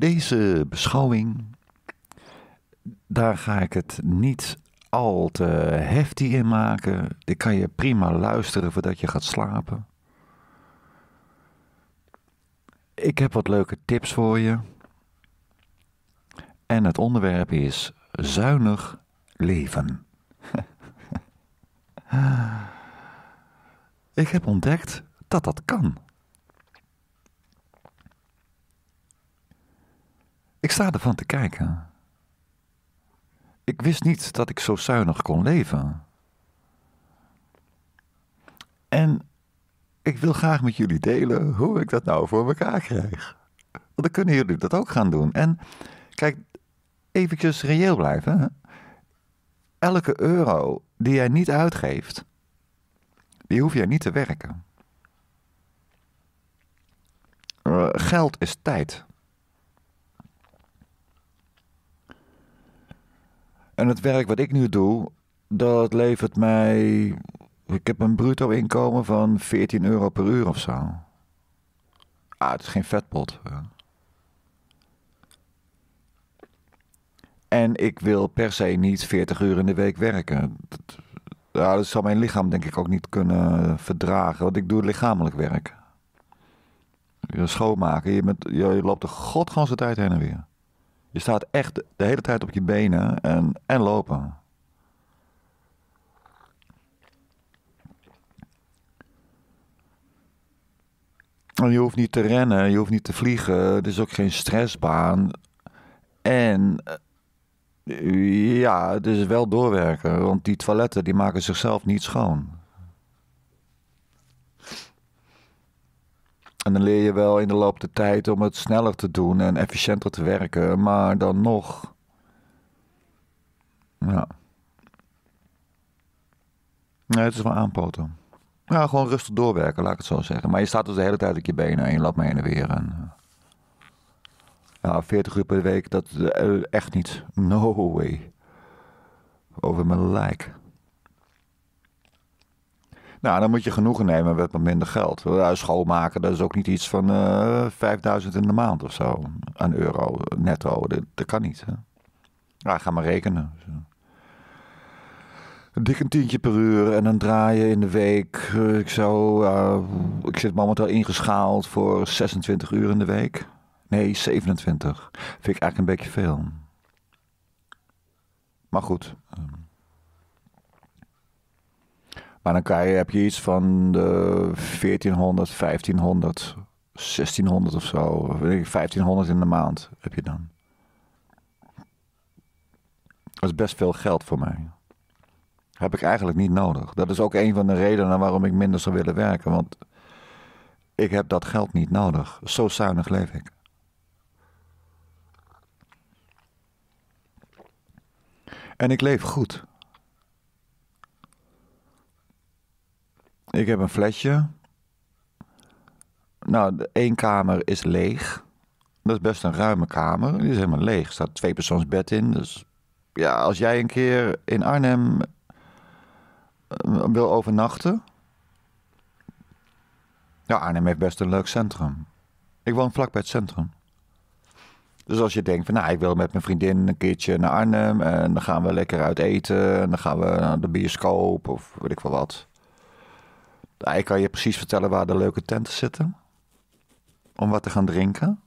Deze beschouwing, daar ga ik het niet al te heftig in maken. Ik kan je prima luisteren voordat je gaat slapen. Ik heb wat leuke tips voor je. En het onderwerp is zuinig leven. ik heb ontdekt dat dat kan. Ik sta ervan te kijken. Ik wist niet dat ik zo zuinig kon leven. En ik wil graag met jullie delen hoe ik dat nou voor elkaar krijg. Want dan kunnen jullie dat ook gaan doen. En kijk, eventjes reëel blijven. Elke euro die jij niet uitgeeft, die hoef jij niet te werken. Eh, geld is tijd. En het werk wat ik nu doe, dat levert mij. Ik heb een bruto inkomen van 14 euro per uur of zo. Ah, het is geen vetpot. En ik wil per se niet 40 uur in de week werken. Dat, ja, dat zal mijn lichaam denk ik ook niet kunnen verdragen. Want ik doe lichamelijk werk. Je schoonmaken. Je, loopt je, je loopt de godganse tijd heen en weer. Je staat echt de hele tijd op je benen en, en lopen. En je hoeft niet te rennen, je hoeft niet te vliegen. Het is ook geen stressbaan. En eh, ja, het is wel doorwerken. Want die toiletten die maken zichzelf niet schoon. En dan leer je wel in de loop der tijd om het sneller te doen en efficiënter te werken. Maar dan nog. Ja. Nee, het is wel aanpoten. Ja, gewoon rustig doorwerken, laat ik het zo zeggen. Maar je staat dus de hele tijd op je benen en je lapt me heen en weer. En, eh, ja, 40 uur per week, dat eh, echt niet. No way. Over mijn lijk. Nou, dan moet je genoegen nemen met wat minder geld. Eh, schoonmaken, dat is ook niet iets van uh, eh, 5000 in de maand of zo. Aan euro netto. Dat, dat kan niet. Hè? Ja, ga maar rekenen. Een dik een tientje per uur en dan draai je in de week. Eh, ik, zou, ik zit momenteel ingeschaald voor 26 uur in de week. Nee, 27. Vind ik eigenlijk een beetje veel. Maar goed. Ehm. Maar dan heb je iets van de 1400, 1500, 1600 of zo. Of 1500 in de maand heb je dan. Dat is best veel geld voor mij. Heb ik eigenlijk niet nodig. Dat is ook een van de redenen waarom ik minder zou willen werken. Want ik heb dat geld niet nodig. Zo zuinig leef ik. En ik leef goed. Ik heb een flesje. Nou, de één kamer is leeg. Dat is best een ruime kamer. Die is helemaal leeg. Er staat twee persoons bed in. Dus ja, als jij een keer in Arnhem eh, wil overnachten. Ja, Arnhem heeft best een leuk centrum. Ik woon vlakbij het centrum. Dus als je denkt van, nou, ik wil met mijn vriendin een keertje naar Arnhem en dan gaan we lekker uit eten en dan gaan we naar de bioscoop of weet ik wel wat. Hij nou, kan je precies vertellen waar de leuke tenten zitten. Om wat te gaan drinken.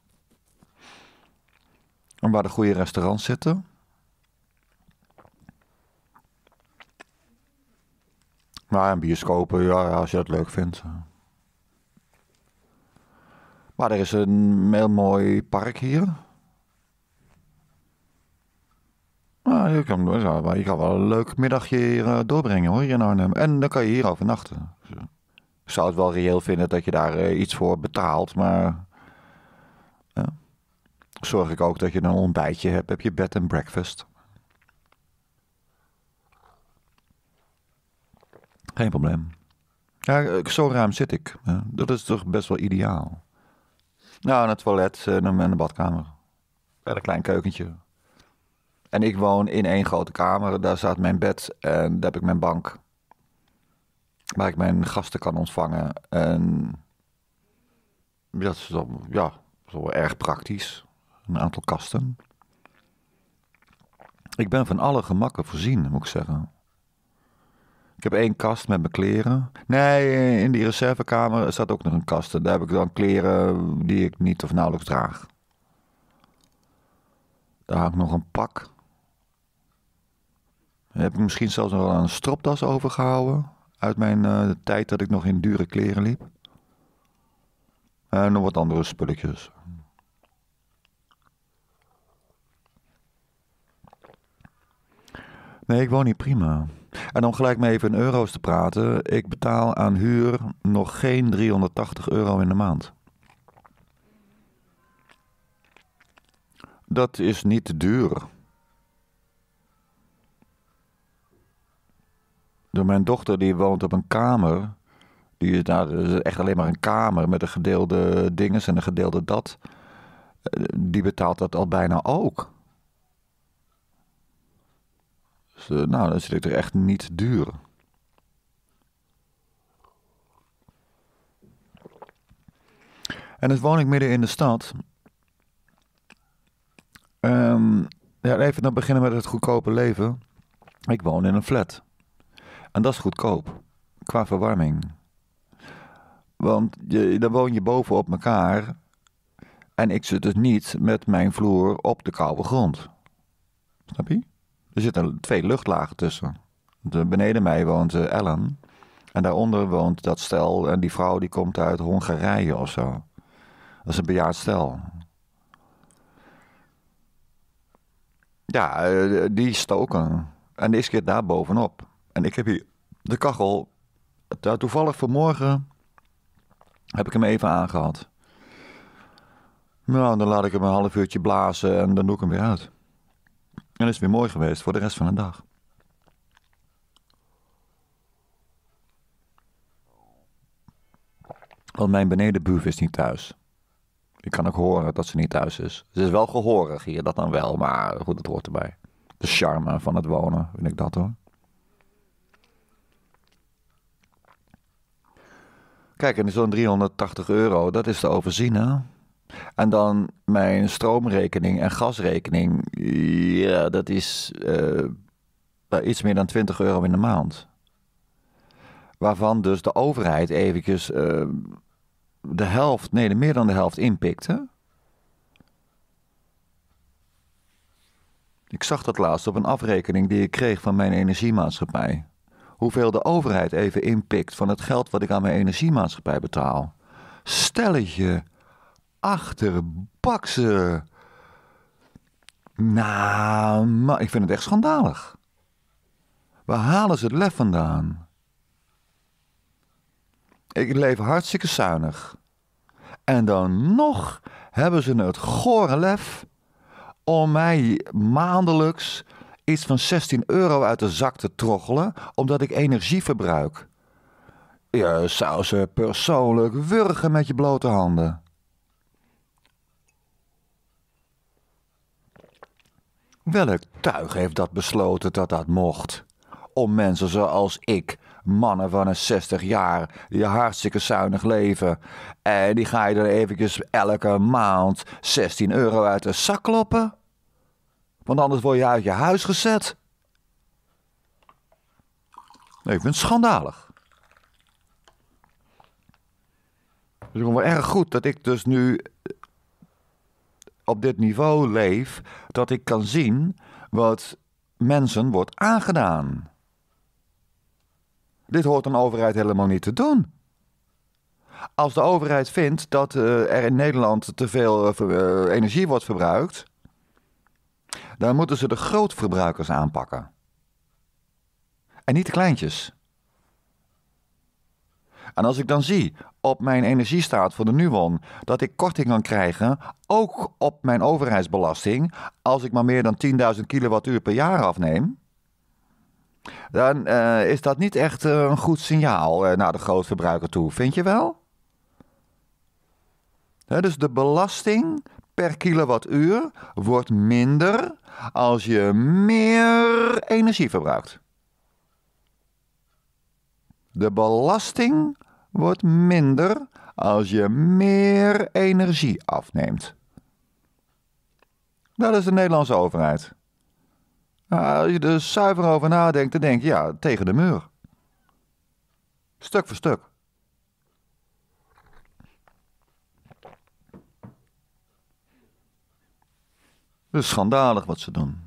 Om waar de goede restaurants zitten. Maar een bioscopen, ja, als je dat leuk vindt. Maar er is een heel mooi park hier. Nou, je kan, wel een leuk middagje hier eh, doorbrengen hoor, hier in Arnhem. En dan kan je hier overnachten. Dus, eh. Ik zou het wel reëel vinden dat je daar eh, iets voor betaalt, maar zorg ik ook dat je een ontbijtje hebt. Heb je bed en breakfast? Geen probleem. Ja, eh, zo ruim zit ik. Dat is toch best wel ideaal. Nou, een toilet eh, en een badkamer. En een klein keukentje. En ik woon in één grote kamer. Daar staat mijn bed en daar heb ik mijn bank waar ik mijn gasten kan ontvangen. En dat is ja, is wel erg praktisch. Een aantal kasten. Ik ben van alle gemakken voorzien, moet ik zeggen. Ik heb één kast met mijn kleren. Nee, in die reservekamer staat ook nog een kast. daar heb ik dan kleren die ik niet of nauwelijks draag. Daar hangt nog een pak. heb ik misschien zelfs nog wel een stropdas overgehouden uit mijn uh, tijd dat ik nog in dure kleren liep. En nog wat andere spulletjes. Nee, ik woon hier prima. En om gelijk maar even in euro's te praten. Ik betaal aan huur nog geen 380 euro in de maand. Dat is niet duur. door mijn dochter, die woont op een kamer. Die is, nou, echt alleen maar een kamer met een gedeelde dinges en een gedeelde dat. Eh, die betaalt dat al bijna ook. Dus, eh, nou, dan zit ik er echt niet duur. En dus woon ik midden in de stad. Ehm, ja, even dan beginnen met het goedkope leven. Ik woon in een flat. En dat is goedkoop qua verwarming. Want je, dan woon je boven op elkaar. En ik zit dus niet met mijn vloer op de koude grond. Snap je? Er zitten twee luchtlagen tussen. De, beneden mij woont eh, Ellen. En daaronder woont dat stel. En die vrouw die komt uit Hongarije of zo. Dat is een bejaard stel. Ja, eh, die stoken. En die keer daar bovenop. En ik heb hier de kachel. Eh, toevallig vanmorgen heb ik hem even aangehad. Nou, dan laat ik hem een half uurtje blazen en dan doe ik hem weer uit. En het is weer mooi geweest voor de rest van de dag. Want mijn benedenbuur is niet thuis. Ik kan ook horen dat ze niet thuis is. Ze is wel gehoorig hier, dat dan wel, maar goed, dat hoort erbij. De charme van het wonen, vind ik dat hoor. Kijk, en zo'n 380 euro, dat is te overzien, hè? En dan mijn stroomrekening en gasrekening. Ja, dat is eh, iets meer dan 20 euro in de maand. Waarvan dus de overheid eventjes eh, de helft, nee, de meer dan de helft inpikte. Ik zag dat laatst op een afrekening die ik kreeg van mijn energiemaatschappij hoeveel de overheid even inpikt van het geld wat ik aan mijn energiemaatschappij betaal. Stelletje achterbakse. Nou, maar ik vind het echt schandalig. Waar halen ze het lef vandaan? Ik leef hartstikke zuinig. En dan nog hebben ze het gore lef om mij maandelijks iets van 16 euro uit de zak te troggelen omdat ik energie verbruik. Je zou ze persoonlijk wurgen met je blote handen. Welk tuig heeft dat besloten dat dat mocht? Om mensen zoals ik, mannen van een 60 jaar, die hartstikke zuinig leven. En die ga je dan eventjes elke maand 16 euro uit de zak kloppen? Want anders word je uit je huis gezet. Nee, ik vind het schandalig. Dus het is wel erg goed dat ik dus nu eh, op dit niveau leef, dat ik kan zien wat mensen wordt aangedaan. Dit hoort een overheid helemaal niet te doen. Als de overheid vindt dat eh, er in Nederland te veel eh, energie wordt verbruikt, dan moeten ze de grootverbruikers aanpakken. En niet de kleintjes. En als ik dan zie op mijn energiestaat voor de Nuon dat ik korting kan krijgen, ook op mijn overheidsbelasting, als ik maar meer dan 10.000 kilowattuur per jaar afneem, dan eh, is dat niet echt eh, een goed signaal eh, naar de grootverbruiker toe, vind je wel? dus de belasting per kilowattuur wordt minder als je meer energie verbruikt. De belasting wordt minder als je meer energie afneemt. Dat is de Nederlandse overheid. Nou, als je er zuiver over nadenkt, dan denk je ja, tegen de muur. Stuk voor stuk. is schandalig wat ze doen.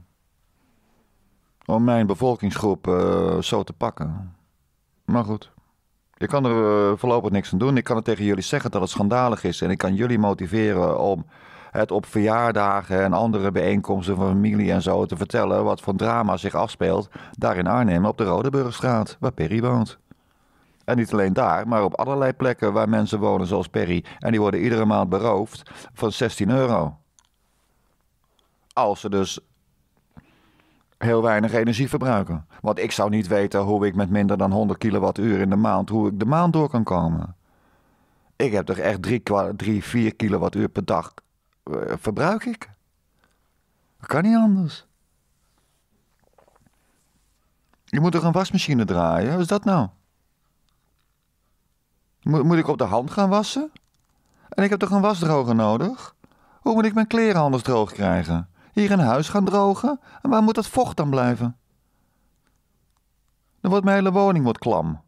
Om mijn bevolkingsgroep eh, zo te pakken. Maar goed, ik kan er eh, voorlopig niks aan doen. Ik kan het tegen jullie zeggen dat het schandalig is. En ik kan jullie motiveren om het op verjaardagen en andere bijeenkomsten van familie en zo te vertellen wat voor drama zich afspeelt daar in Arnhem op de Rodeburgstraat, waar Perry woont. En niet alleen daar, maar op allerlei plekken waar mensen wonen zoals Perry. En die worden iedere maand beroofd van 16 euro. Als ze dus heel weinig energie verbruiken. Want ik zou niet weten hoe ik met minder dan 100 kilowattuur in de maand, hoe ik de maand door kan komen. Ik heb toch echt 3, 4 kilowattuur per dag eh, verbruik ik. Dat kan niet anders. Je moet toch een wasmachine draaien? Wat is dat nou? Moet, moet ik op de hand gaan wassen? En ik heb toch een wasdroger nodig? Hoe moet ik mijn kleren anders droog krijgen? hier in huis gaan drogen? En waar moet dat vocht dan blijven? Dan wordt mijn hele woning wordt klam.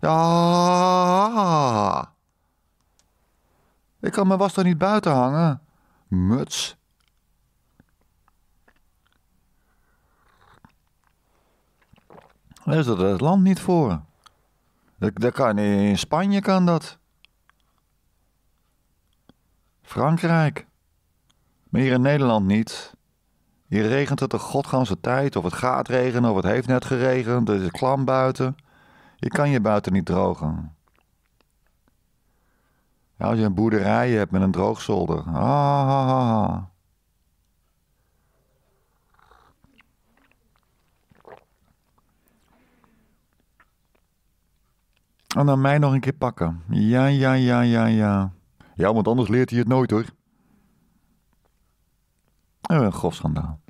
Ja. Ik kan mijn was toch niet buiten hangen? Muts. Daar is dat het land niet voor. Dat kan, in Spanje kan dat. Frankrijk. Maar hier in Nederland niet. Hier regent het de godganse tijd, of het gaat regenen, of het heeft net geregend, er is klam buiten. Je kan je buiten niet drogen. Ja, als je een boerderij hebt met een droogzolder. Ah, En dan mij nog een keer pakken. Ja, ja, ja, ja, ja. Ja, want anders leert hij het nooit hoor. Oh, een grof schandaal.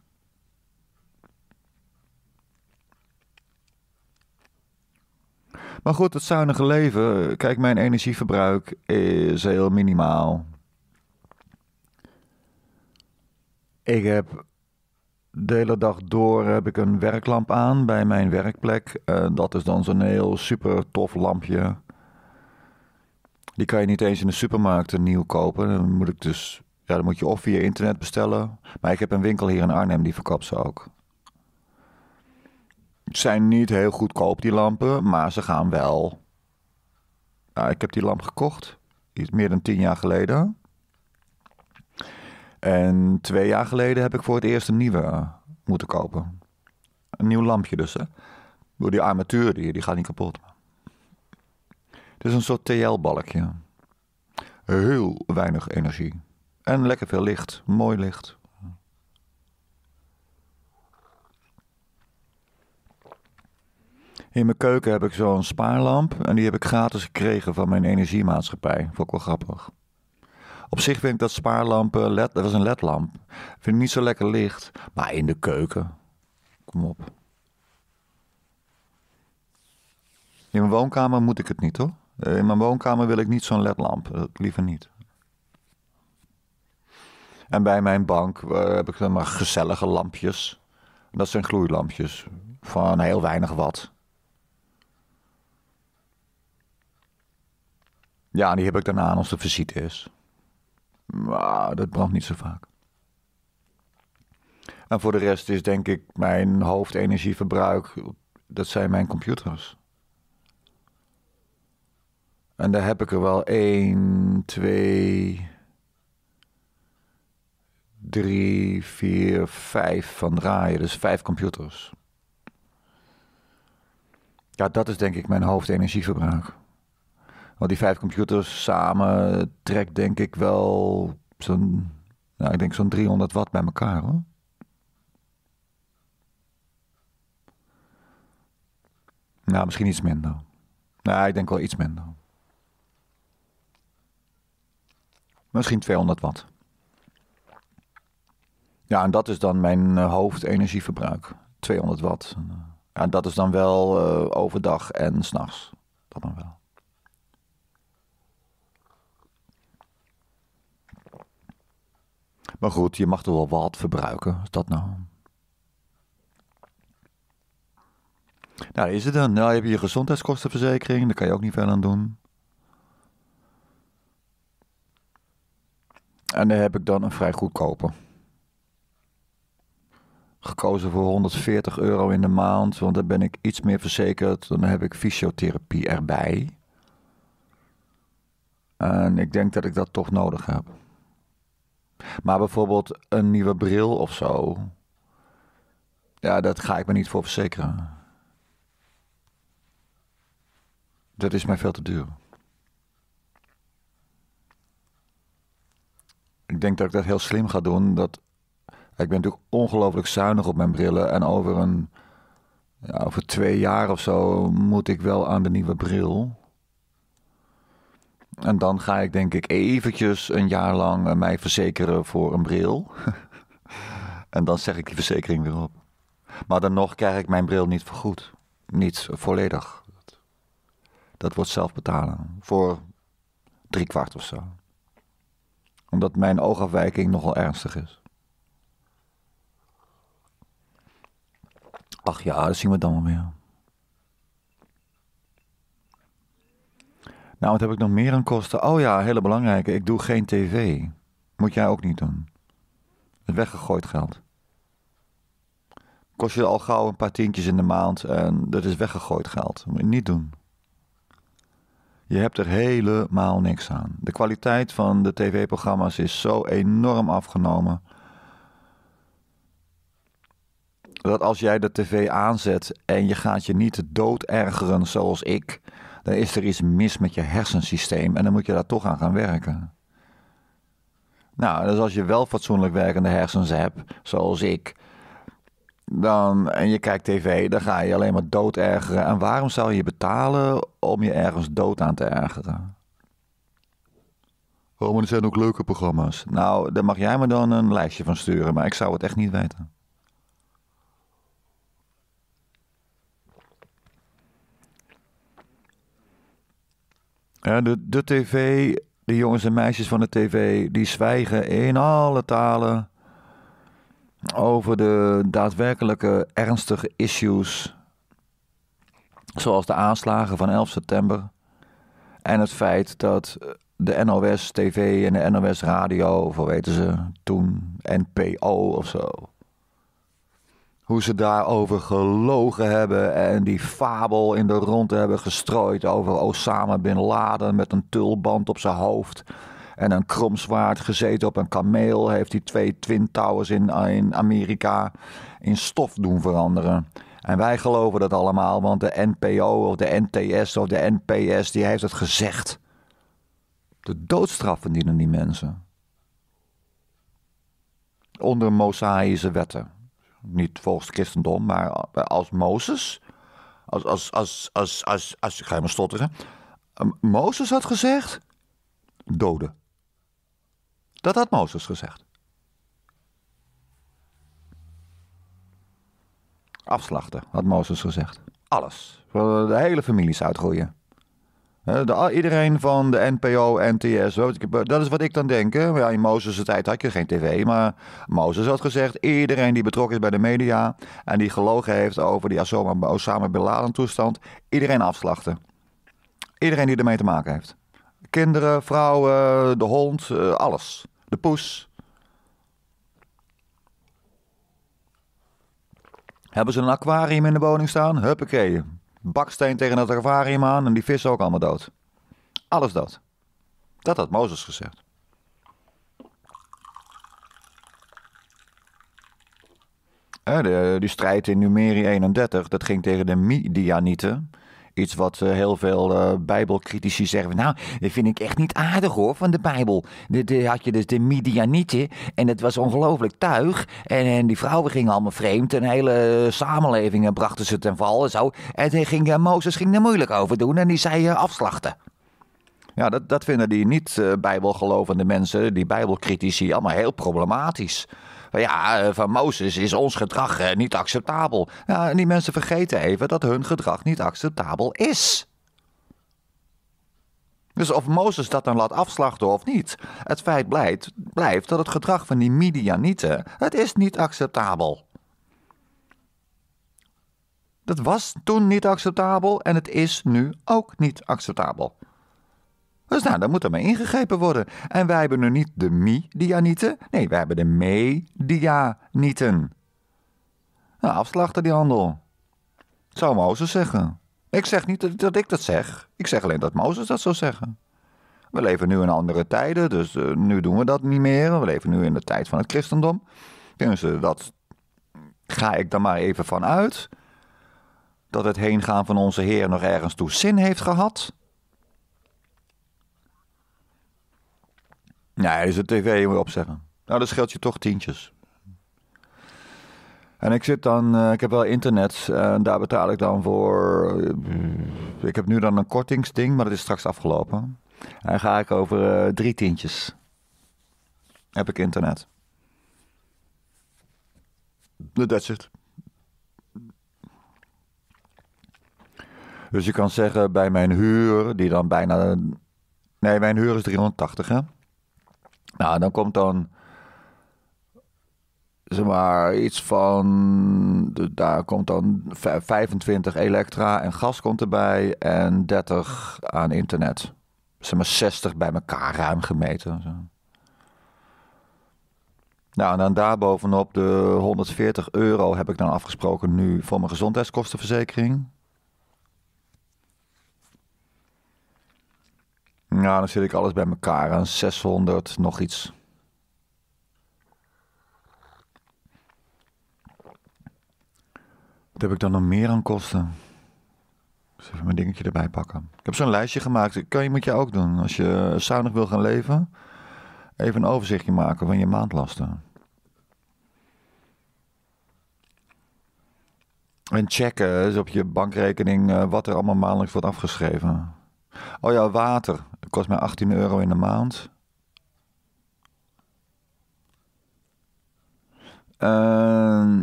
Maar goed, het zuinige leven. Kijk, mijn energieverbruik is heel minimaal. Ik heb de hele dag door heb ik een werklamp aan bij mijn werkplek. Uh, dat is dan zo'n heel super tof lampje. Die kan je niet eens in de supermarkt nieuw kopen. Dan moet ik dus ja, dan moet je of via internet bestellen. Maar ik heb een winkel hier in Arnhem, die verkoopt ze ook. Het zijn niet heel goedkoop, die lampen, maar ze gaan wel. ik heb die lamp gekocht, iets meer dan tien jaar geleden. En twee jaar geleden heb ik voor het eerst een nieuwe moeten kopen. Een nieuw lampje dus, hè. Door die armatuur, die, die gaat niet kapot. Het is een soort TL-balkje. Heel weinig energie. En lekker veel licht, mooi licht. In mijn keuken heb ik zo'n spaarlamp en die heb ik gratis gekregen van mijn energiemaatschappij. Vond ik wel grappig. Op zich vind ik dat spaarlampen, led, dat was een ledlamp, vind ik niet zo lekker licht. Maar in de keuken, kom op. In mijn woonkamer moet ik het niet hoor. Eh, in mijn woonkamer wil ik niet zo'n ledlamp, eh, liever niet. En bij mijn bank eh, heb ik dan maar gezellige lampjes. Dat zijn gloeilampjes van heel weinig watt. Ja, die heb ik daarna als de visite is. Maar dat brandt niet zo vaak. En voor de rest is denk ik mijn hoofdenergieverbruik, dat zijn mijn computers. En daar heb ik er wel één, twee, drie, vier, vijf van draaien. Dus vijf computers. Ja, dat is denk ik mijn hoofdenergieverbruik. Want die vijf computers samen trekt denk ik wel zo'n, nou, ik denk zo'n 300 watt bij elkaar hoor. Nou, misschien iets minder. Nou, ik denk wel iets minder. Misschien 200 watt. Ja, en dat is dan mijn eh, hoofdenergieverbruik. 200 watt. En eh, dat is dan wel eh, overdag en s'nachts. Dat dan wel. Maar goed, je mag toch wel wat verbruiken. Is dat nou? Nou, is het dan? Nou, je hebt je gezondheidskostenverzekering. Daar kan je ook niet veel aan doen. En daar heb ik dan een vrij goedkope gekozen voor 140 euro in de maand, want dan ben ik iets meer verzekerd. Dan heb ik fysiotherapie erbij. En ik denk dat ik dat toch nodig heb. Maar bijvoorbeeld een nieuwe bril of zo. Ja, dat ga ik me niet voor verzekeren. Dat is mij veel te duur. Ik denk dat ik dat heel slim ga doen. Dat ik ben natuurlijk ongelooflijk zuinig op mijn brillen. En over, een, ja, over twee jaar of zo moet ik wel aan de nieuwe bril. En dan ga ik denk ik eventjes een jaar lang eh, mij verzekeren voor een bril. en dan zeg ik die verzekering weer op. Maar dan nog krijg ik mijn bril niet vergoed. Niet volledig. Dat wordt zelf betalen. Voor drie kwart of zo. Omdat mijn oogafwijking nogal ernstig is. Ach ja, dat zien we dan wel weer. Nou, wat heb ik nog meer aan kosten? Oh ja, hele belangrijke. Ik doe geen tv. Moet jij ook niet doen. Het weggegooid geld. Kost je al gauw een paar tientjes in de maand en dat is weggegooid geld. Moet je niet doen. Je hebt er helemaal niks aan. De kwaliteit van de tv-programma's is zo enorm afgenomen. dat als jij de tv aanzet en je gaat je niet dood ergeren zoals ik, dan is er iets mis met je hersensysteem en dan moet je daar toch aan gaan werken. Nou, dus als je wel fatsoenlijk werkende hersens hebt, zoals ik, dan, en je kijkt tv, dan ga je alleen maar dood ergeren. En waarom zou je betalen om je ergens dood aan te ergeren? Oh, maar er zijn ook leuke programma's. Nou, daar mag jij me dan een lijstje van sturen, maar ik zou het echt niet weten. Ja, de, de tv, de jongens en meisjes van de tv, die zwijgen in alle talen over de daadwerkelijke ernstige issues. Zoals de aanslagen van 11 september. En het feit dat de NOS TV en de NOS Radio, of weten ze toen, NPO of zo. Hoe ze daarover gelogen hebben en die fabel in de rond hebben gestrooid over Osama bin Laden met een tulband op zijn hoofd. En een kromzwaard gezeten op een kameel heeft die twee Twin Towers in, in Amerika in stof doen veranderen. En wij geloven dat allemaal, want de NPO of de NTS of de NPS die heeft het gezegd. De doodstraf verdienen die mensen. Onder mosaïsche wetten niet volgens het christendom, maar als Mozes. Als, als, als, als, als, ik ga je stotteren. Ehm, Mozes had gezegd: doden. Dat had Mozes gezegd. Afslachten, had Mozes gezegd. Alles. De hele families uitgroeien. De, iedereen van de NPO, NTS, dat is wat ik dan denk. Hè. in Mozes' tijd had je geen tv, maar Mozes had gezegd... iedereen die betrokken is bij de media en die gelogen heeft over die Osama, Osama Bin Laden toestand... iedereen afslachten. Iedereen die ermee te maken heeft. Kinderen, vrouwen, de hond, eh, alles. De poes. Hebben ze een aquarium in de woning staan? Huppakee, baksteen tegen het aquarium aan en die vissen ook allemaal dood. Alles dood. Dat had Mozes gezegd. Eh, de, die strijd in Numeri 31, dat ging tegen de Midianieten. Iets wat eh, heel veel eh, bijbelcritici zeggen. Nou, dat vind ik echt niet aardig hoor van de bijbel. De, had je dus de Midianieten en het was ongelooflijk tuig. En, die vrouwen gingen allemaal vreemd en hele eh, samenlevingen brachten ze ten val en zo. En ging, Mozes ging er moeilijk over doen en die zei afslachten. Ja, dat, dat vinden die niet-bijbelgelovende mensen, die bijbelcritici, allemaal heel problematisch ja, eh, van Mozes is ons gedrag eh, niet acceptabel. Ja, en die mensen vergeten even dat hun gedrag niet acceptabel is. Dus of Mozes dat dan laat afslachten of niet, het feit blijft, blijft dat het gedrag van die Midianieten, het is niet acceptabel. Dat was toen niet acceptabel en het is nu ook niet acceptabel. Dus nou, daar moet er mee ingegrepen worden. En wij hebben nu niet de mi-dianieten, nee, wij hebben de me-dianieten. Nou, afslachten die handel. zou Mozes zeggen. Ik zeg niet dat, ik dat zeg. Ik zeg alleen dat Mozes dat zou zeggen. We leven nu in andere tijden, dus eh, nu doen we dat niet meer. We leven nu in de tijd van het christendom. Dus eh, dat ga ik dan maar even van uit. Dat het heengaan van onze Heer nog ergens toe zin heeft gehad. Nee, is de tv moet je opzeggen. Nou, dat scheelt je toch tientjes. En ik zit dan, eh, ik heb wel internet en daar betaal ik dan voor. Eh, ik heb nu dan een kortingsding, maar dat is straks afgelopen. En dan ga ik over eh, drie tientjes. Heb ik internet. That's it. Dus je kan zeggen bij mijn huur, die dan bijna. Nee, mijn huur is 380 hè. Nou, dan komt dan zeg maar iets van, daar komt dan 25 elektra en gas komt erbij en 30 aan internet. Zeg maar 60 bij elkaar ruim gemeten. Zo. Nou, en dan daarbovenop de 140 euro heb ik dan afgesproken nu voor mijn gezondheidskostenverzekering. Nou, dan zit ik alles bij elkaar aan 600 nog iets. Wat heb ik dan nog meer aan kosten? even mijn dingetje erbij pakken. Ik heb zo'n lijstje gemaakt. Kan je, moet je ook doen. Als je zuinig wil gaan leven, even een overzichtje maken van je maandlasten. En checken eens op je bankrekening eh, wat er allemaal maandelijks wordt afgeschreven. Oh ja, water. Kost mij 18 euro in de maand. Ehm,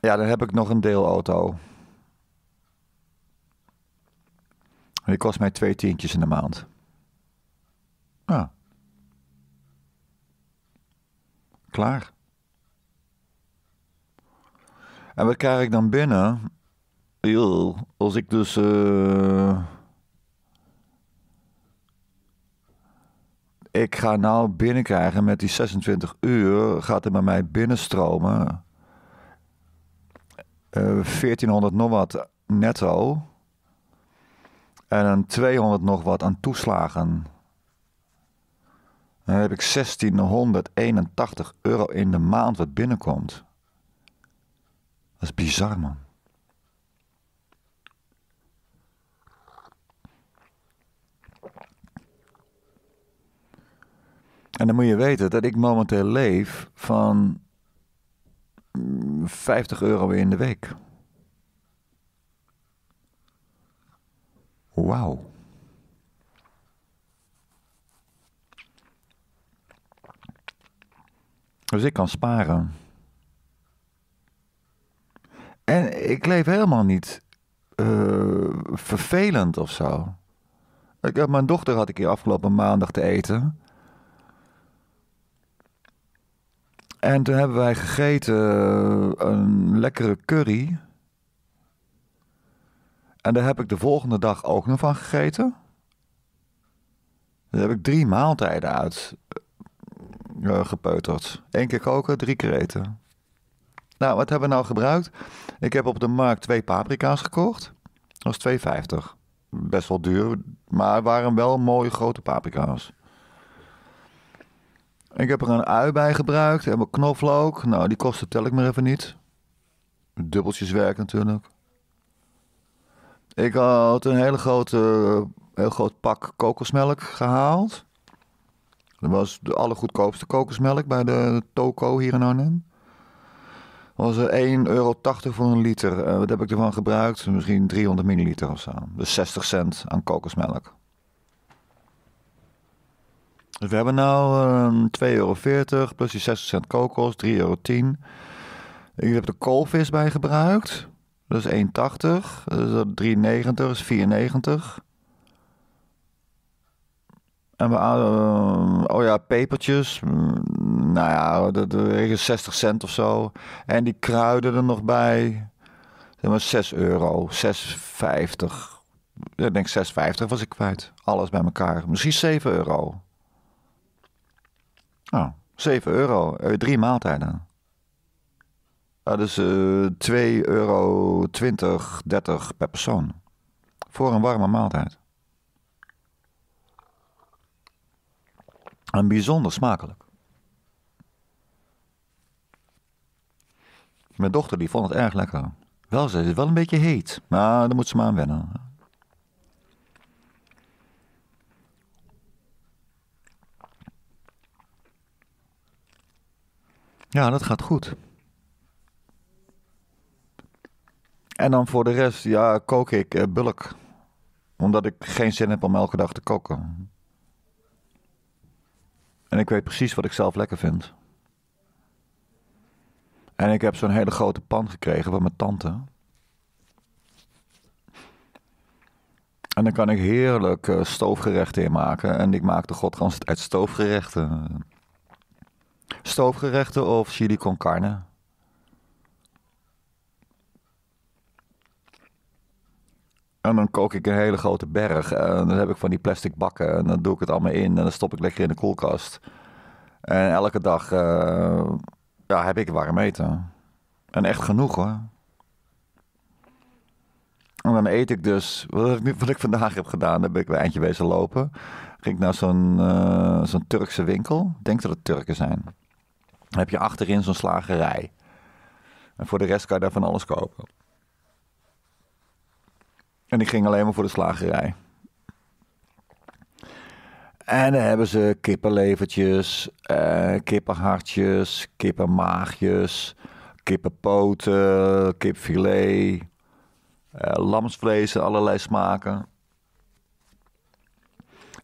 ja, dan heb ik nog een deelauto. Die kost mij twee tientjes in de maand. Ja. Klaar. En wat krijg ik dan binnen? Yo, als ik dus... Eh, ik ga nou binnenkrijgen met die 26 uur, gaat er bij mij binnenstromen 1400 eh, nog wat netto en een 200 nog wat aan toeslagen. Dan heb ik 1681 euro in de maand wat binnenkomt. Dat is bizar, man. En dan moet je weten dat ik momenteel leef van 50 mm, euro in de week. Wauw. Dus ik kan sparen. En ik leef helemaal niet eh, vervelend of zo. Ik, mijn dochter had ik hier afgelopen maandag te eten. En toen hebben wij gegeten eh, een lekkere curry. En daar heb ik de volgende dag ook nog van gegeten. Daar heb ik drie maaltijden uit uh, gepeuterd. Eén keer koken, drie keer eten. Nou, wat hebben we nou gebruikt? Ik heb op de markt twee paprika's gekocht. Dat was 2,50. Best wel duur, maar waren wel mooie grote paprika's. Ik heb er een ui bij gebruikt en wat knoflook. Nou, die kosten tel ik maar even niet. Dubbeltjeswerk natuurlijk. Ik had een hele grote, heel groot pak kokosmelk gehaald. Dat was de allergoedkoopste kokosmelk bij de toko hier in Arnhem. Dat was 1,80 euro voor een liter. wat heb ik ervan gebruikt? Misschien 300 milliliter of zo. Dus 60 cent aan kokosmelk. Dus we hebben nu 2,40 ehm, euro plus die 60 cent kokos, 3,10 euro. Ik heb de koolvis bij gebruikt. Dat is 1,80. Dat is 3,90. Dat is 4,90. En we, hadden, ehm, oh ja, pepertjes. Mm, nou ja, dat is 60 cent of zo. En die kruiden er nog bij. Zeg maar 6 euro, 6,50. Ik denk 6,50 was ik kwijt. Alles bij elkaar. Misschien 7 euro. Oh, 7 euro, eh, drie maaltijden. Dat is uh, 2,20 euro, 30 per persoon. Voor een warme maaltijd. En bijzonder smakelijk. Mijn dochter die vond het erg lekker. Wel, ze is wel een beetje heet, maar daar moet ze maar aan wennen. Ja, dat gaat goed. En dan voor de rest, ja, kook ik eh, bulk. Omdat ik geen zin heb om elke dag te koken. En ik weet precies wat ik zelf lekker vind. En ik heb zo'n hele grote pan gekregen van mijn tante. En dan kan ik heerlijk eh, stoofgerechten in maken. En ik maak de godgans uit stoofgerechten. Stoofgerechten of chili con carne? En dan kook ik een hele grote berg. Eh, en dan heb ik van die plastic bakken. En dan doe ik het allemaal in. En dan stop ik lekker in de koelkast. En elke dag eh, ja, heb ik warm eten. En echt genoeg hoor. En dan eet ik dus, wat ik, vandaag heb gedaan, dan ben ik weer eindje bezig lopen. Ging ik naar zo'n eh, zo'n Turkse winkel. Ik denk dat het Turken zijn heb je achterin zo'n slagerij. En voor de rest kan je daar van alles kopen. En ik ging alleen maar voor de slagerij. En dan hebben ze kippenlevertjes, eh, kippenhartjes, kippenmaagjes, kippenpoten, kipfilet, eh, lamsvlees allerlei smaken.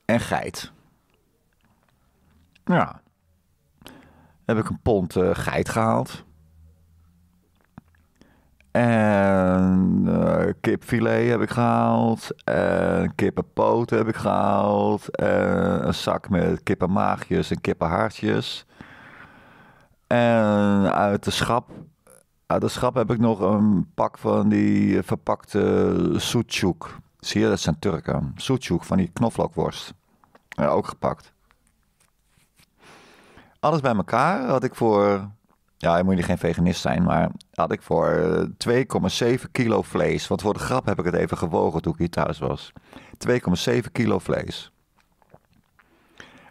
En geit. Ja heb ik een pond eh, geit gehaald. En eh, kipfilet heb ik gehaald. En kippenpoten heb ik gehaald. En een zak met kippenmaagjes en kippenhaartjes. En uit de schap. Uit de schap heb ik nog een pak van die verpakte soetjoek. Zie je, dat zijn Turken. Soetjoek van die knoflookworst. ook gepakt alles bij elkaar had ik voor. Ja, je moet je geen veganist zijn, maar had ik voor 2,7 eh, kilo vlees. Want voor de grap heb ik het even gewogen toen ik hier thuis was. 2,7 kilo vlees.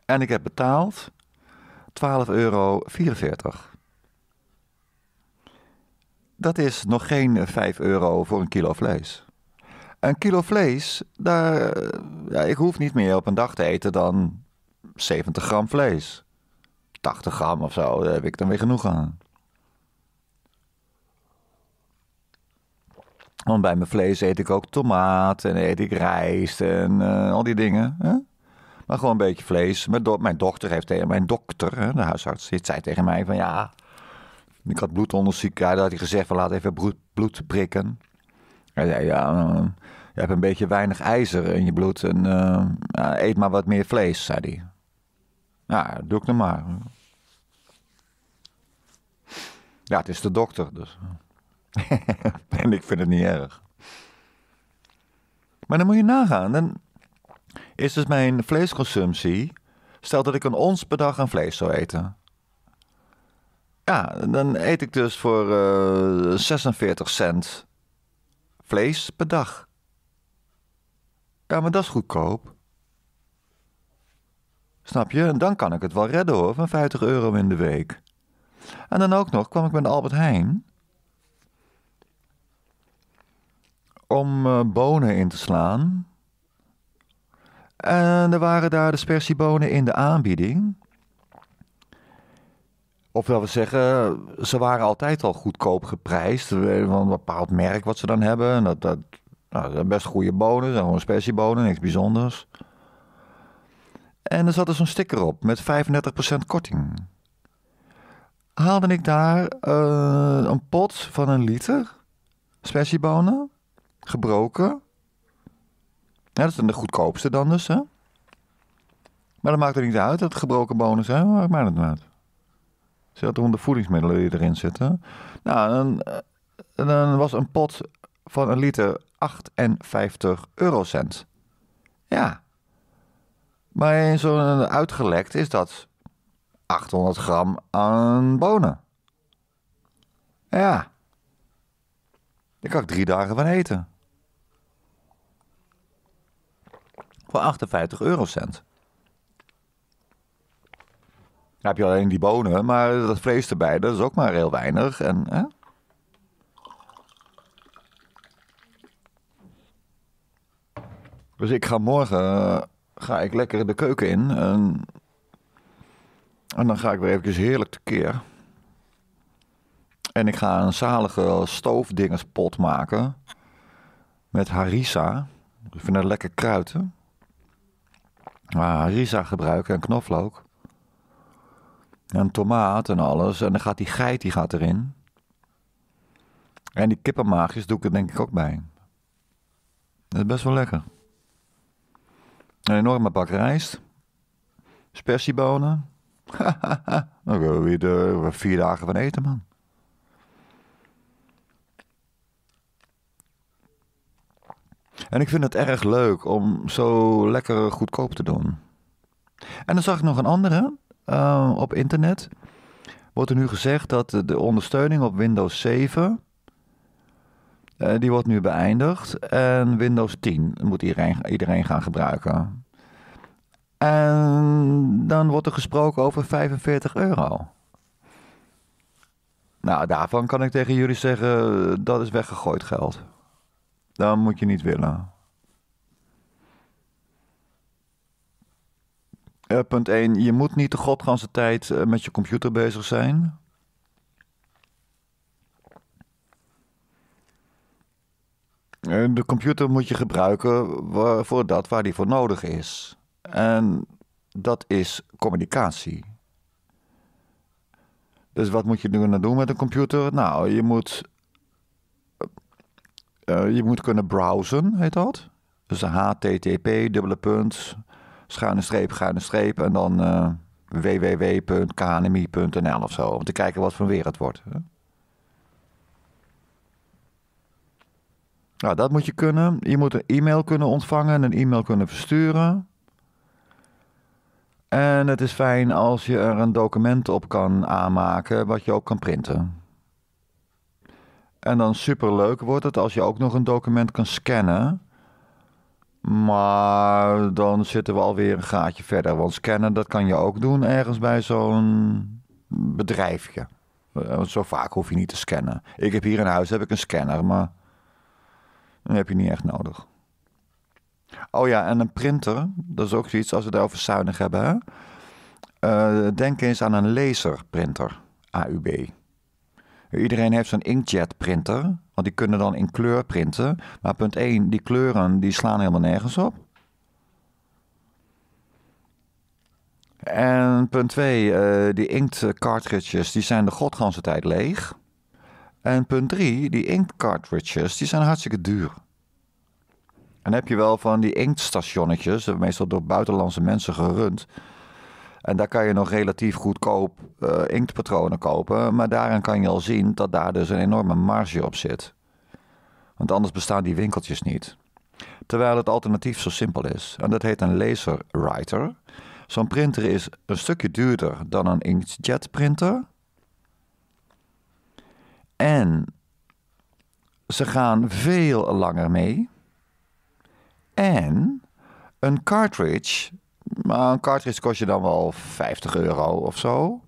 En ik heb betaald 12,44 euro. Dat is nog geen 5 euro voor een kilo vlees. Een kilo vlees, daar, eh, ja, ik hoef niet meer op een dag te eten dan 70 gram vlees. 80 gram of zo, daar heb ik dan weer genoeg aan. Want bij mijn vlees eet ik ook tomaat en eet ik rijst en eh, al die dingen. Hè? Maar gewoon een beetje vlees. Mijn, mijn dochter heeft tegen mijn dokter, hè, de huisarts, zei tegen mij van ja, ik had bloedonderzoek, ja, daar had hij gezegd van laat even bloed, bloed prikken. Hij zei ja, eh, je hebt een beetje weinig ijzer in je bloed en eh, eet maar wat meer vlees, zei hij. Ja, doe ik dan maar. Ja, het is de dokter, dus. en ik vind het niet erg. Maar dan moet je nagaan. Dan is dus mijn vleesconsumptie. Stel dat ik een ons per dag aan vlees zou eten. Ja, dan eet ik dus voor 46 eh, cent vlees per dag. Ja, maar dat is goedkoop. Snap je? En dan kan ik het wel redden hoor, van 50 euro in de week. En dan ook nog kwam ik met Albert Heijn om eh, bonen in te slaan. En er waren daar de dispersiebonen in de aanbieding. Ofwel we zeggen, ze waren altijd al goedkoop geprijsd. Van een bepaald merk wat ze dan hebben. dat, dat nou, zijn best goede bonen, zijn gewoon dispersiebonen, niks bijzonders. En er zat dus een sticker op met 35% korting. Haalde ik daar eh, een pot van een liter bonen gebroken. dat is de goedkoopste dan dus, hè. Maar dat maakt er niet uit dat het gebroken bonen zijn, maakt mij niet uit. hadden de voedingsmiddelen die erin zitten. Nou, dan, eh, dan was een pot van een liter 58 eurocent. Ja, maar in zo'n uitgelekt is dat 800 gram aan bonen. Ja. Daar kan ik drie dagen van eten. Voor 58 eurocent. Dan heb je alleen die bonen, maar dat vlees erbij, dat is ook maar heel weinig. En, hè? Dus ik ga morgen eh, ga ik lekker de keuken in. En, dan ga ik weer eventjes heerlijk tekeer. En ik ga een zalige stoofdingenspot maken. Met harissa. Ik vind dat lekker kruiden. Maar harissa gebruiken en knoflook. En tomaat en alles. En dan gaat die geit die gaat erin. En die kippenmaagjes doe ik er denk ik ook bij. Dat is best wel lekker. Een enorme bak rijst. Spersiebonen. Dan hebben we weer vier dagen van eten, man. En ik vind het erg leuk om zo lekker goedkoop te doen. En dan zag ik nog een andere eh, op internet. Wordt er nu gezegd dat de ondersteuning op Windows 7 eh, die wordt nu beëindigd. En Windows 10 moet iedereen, gaan gebruiken. En dan wordt er gesproken over 45 euro. Nou, daarvan kan ik tegen jullie zeggen: dat is weggegooid geld. Dat moet je niet willen. Eh, punt 1. Je moet niet de godganse tijd eh, met je computer bezig zijn. Eh, de computer moet je gebruiken voor dat waar die voor nodig is. En dat is communicatie. Dus wat moet je nu dan doen met een computer? Nou, je moet, eh, eh, je moet kunnen browsen, heet dat. Dus http, dubbele punt, schuine streep, schuine streep en dan uh, of zo. Om te kijken wat voor weer het wordt. Hè? Nou, dat moet je kunnen. Je moet een e-mail kunnen ontvangen en een e-mail kunnen versturen. En het is fijn als je er een document op kan aanmaken wat je ook kan printen. En dan superleuk wordt het als je ook nog een document kan scannen. Maar dan zitten we alweer een gaatje verder. Want scannen, dat kan je ook doen ergens bij zo'n bedrijfje. Want eh, zo vaak hoef je niet te scannen. Ik heb hier in huis heb ik een scanner, maar dan heb je niet echt nodig. Oh ja, en een printer, dat is ook zoiets als we over zuinig hebben. Hè? Eh, denk eens aan een laserprinter, AUB. Iedereen heeft zo'n inkjet printer, want die kunnen dan in kleur printen. Maar punt 1, die kleuren die slaan helemaal nergens op. En punt 2, eh, die inkt cartridges die zijn de godganse tijd leeg. En punt 3, die inktcartridges, die zijn hartstikke duur. En heb je wel van die inktstationnetjes, meestal door buitenlandse mensen gerund. En daar kan je nog relatief goedkoop eh, inktpatronen kopen. Maar daarin kan je al zien dat daar dus een enorme marge op zit. Want anders bestaan die winkeltjes niet. Terwijl het alternatief zo simpel is. En dat heet een laserwriter. Zo'n printer is een stukje duurder dan een inkjetprinter. En ze gaan veel langer mee. En een cartridge, maar een cartridge kost je dan wel 50 euro of zo.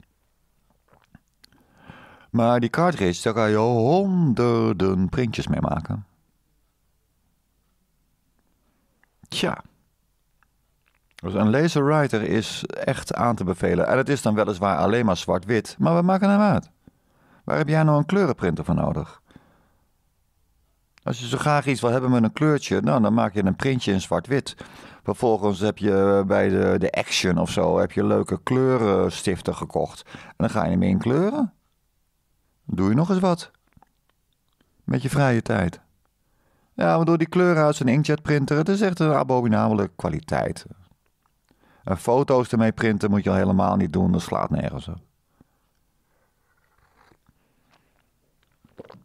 Maar die cartridge, daar kan je honderden printjes mee maken. Tja. Dus een laserwriter is echt aan te bevelen. En het is dan weliswaar alleen maar zwart-wit, maar we maken hem uit. Waar heb jij nou een kleurenprinter voor nodig? Als je zo graag iets wil hebben met een kleurtje, nou, dan maak je een printje in zwart-wit. Vervolgens heb je eh, bij de, de Action of zo heb je leuke kleurenstiften gekocht. En dan ga je hem in kleuren. doe je nog eens wat. Met je vrije tijd. Ja, maar door die kleuren uit zijn inkjetprinter, het is echt een abominabele kwaliteit. En foto's ermee printen moet je al helemaal niet doen, dat slaat nergens op.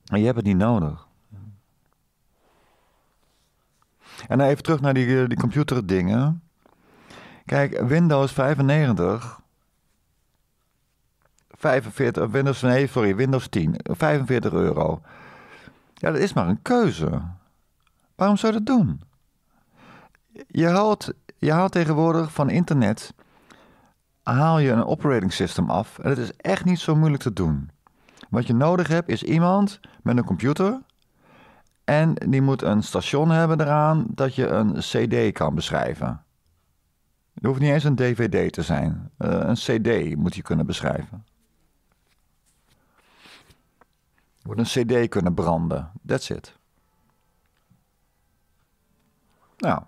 En je hebt het niet nodig. En dan even terug naar die, eh, die computerdingen. Kijk, Windows 95. 45, eh, Windows, nee, Windows 10. 45 euro. Ja, dat is maar een keuze. Waarom zou je dat doen? Je haalt, je haalt tegenwoordig van internet haal je een operating system af. En het is echt niet zo moeilijk te doen. Wat je nodig hebt is iemand met een computer. En die moet een station hebben eraan dat je een CD kan beschrijven. Het hoeft niet eens een DVD te zijn. Eh, een CD moet je kunnen beschrijven. Je moet een CD kunnen branden. That's it. Nou.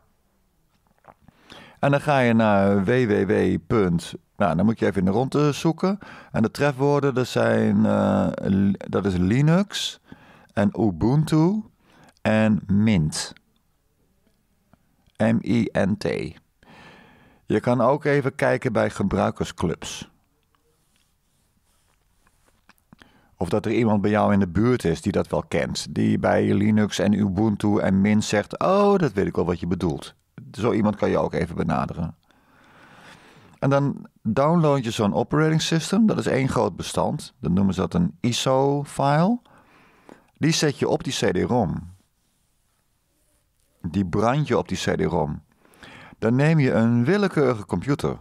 En dan ga je naar www nou, dan moet je even in de rondte zoeken. En de trefwoorden, dat, zijn, eh, dat is Linux en Ubuntu en Mint. M-I-N-T. Je kan ook even kijken bij gebruikersclubs. Of dat er iemand bij jou in de buurt is die dat wel kent. Die bij Linux en Ubuntu en Mint zegt: Oh, dat weet ik wel wat je bedoelt. Zo iemand kan je ook even benaderen. En dan download je zo'n operating system. Dat is één groot bestand. Dan noemen ze dat een ISO-file. Die zet je op die CD-ROM. Die brand je op die CD-ROM. Dan neem je een willekeurige computer.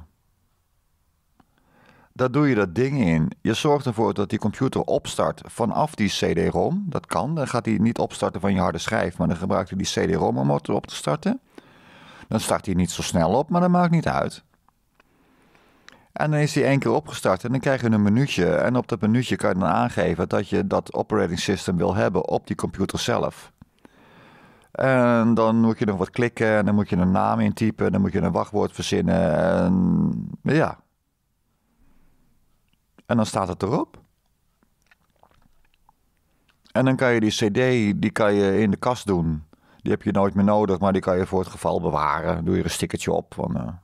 Daar doe je dat ding in. Je zorgt ervoor dat die computer opstart vanaf die CD-ROM. Dat kan. Dan gaat hij niet opstarten van je harde schijf, maar dan gebruikt hij die CD-ROM om op te starten. Dan start hij niet zo snel op, maar dat maakt niet uit. En dan is die één keer opgestart en dan krijg je een minuutje. En op dat minuutje kan je dan aangeven dat je dat operating system wil hebben op die computer zelf. En dan moet je nog wat klikken en dan moet je een naam intypen, dan moet je een wachtwoord verzinnen. En ja. En dan staat het erop. En dan kan je die CD die kan je in de kast doen. Die heb je nooit meer nodig, maar die kan je voor het geval bewaren. Doe je er een stickertje op. Van,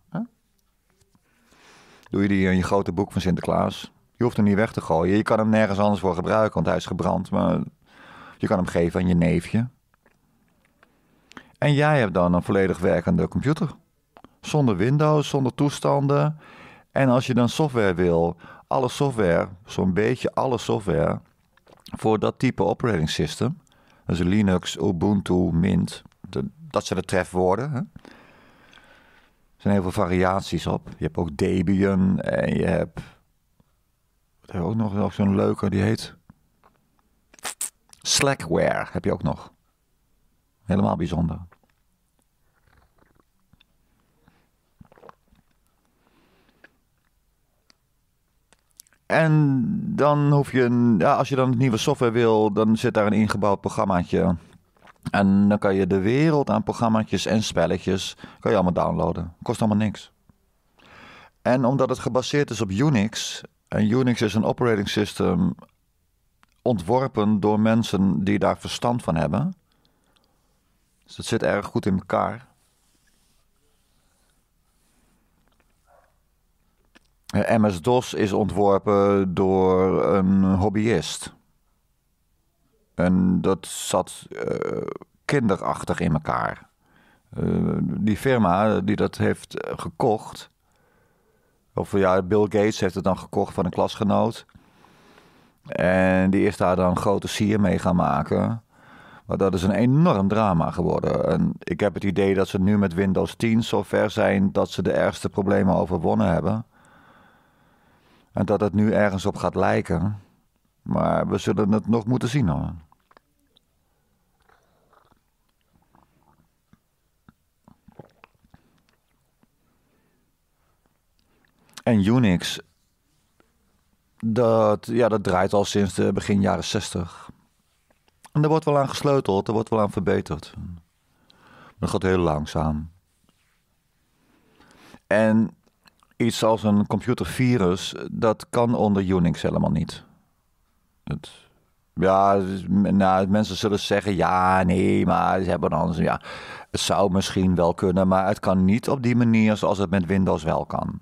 Doe je die in je grote boek van Sinterklaas. Je hoeft hem niet weg te gooien. Je kan hem nergens anders voor gebruiken, want hij is gebrand. Maar je kan hem geven aan je neefje. En jij hebt dan een volledig werkende computer. Zonder Windows, zonder toestanden. En als je dan software wil, alle software, zo'n beetje alle software voor dat type operating system. Dus Linux, Ubuntu, Mint. dat zijn de trefwoorden. Hè? zijn heel veel variaties op. Je hebt ook Debian en je hebt... Wat heb je ook nog, nog zo'n leuke, die heet... Slackware heb je ook nog. Helemaal bijzonder. En dan hoef je, ja, als je dan nieuwe software wil, dan zit daar een ingebouwd programmaatje en dan kan je de wereld aan programma's en spelletjes kan je allemaal downloaden. Kost allemaal niks. En omdat het gebaseerd is op Unix. En Unix is een operating system ontworpen door mensen die daar verstand van hebben. Dus dat zit erg goed in elkaar. MS-DOS is ontworpen door een hobbyist. En dat zat eh, kinderachtig in elkaar. Eh, die firma die dat heeft eh, gekocht. Of ja, Bill Gates heeft het dan gekocht van een klasgenoot. En die is daar dan grote sier mee gaan maken. Maar dat is een enorm drama geworden. En ik heb het idee dat ze nu met Windows 10 zover zijn dat ze de ergste problemen overwonnen hebben. En dat het nu ergens op gaat lijken. Maar we zullen het nog moeten zien hoor. en Unix, dat, ja, dat draait al sinds de begin jaren 60. En daar wordt wel aan gesleuteld, er wordt wel aan verbeterd. Maar dat gaat heel langzaam. En iets als een computervirus, dat kan onder Unix helemaal niet. Het, ja, nou, mensen zullen zeggen, ja, nee, maar ze hebben dan... Ja, het zou misschien wel kunnen, maar het kan niet op die manier zoals het met Windows wel kan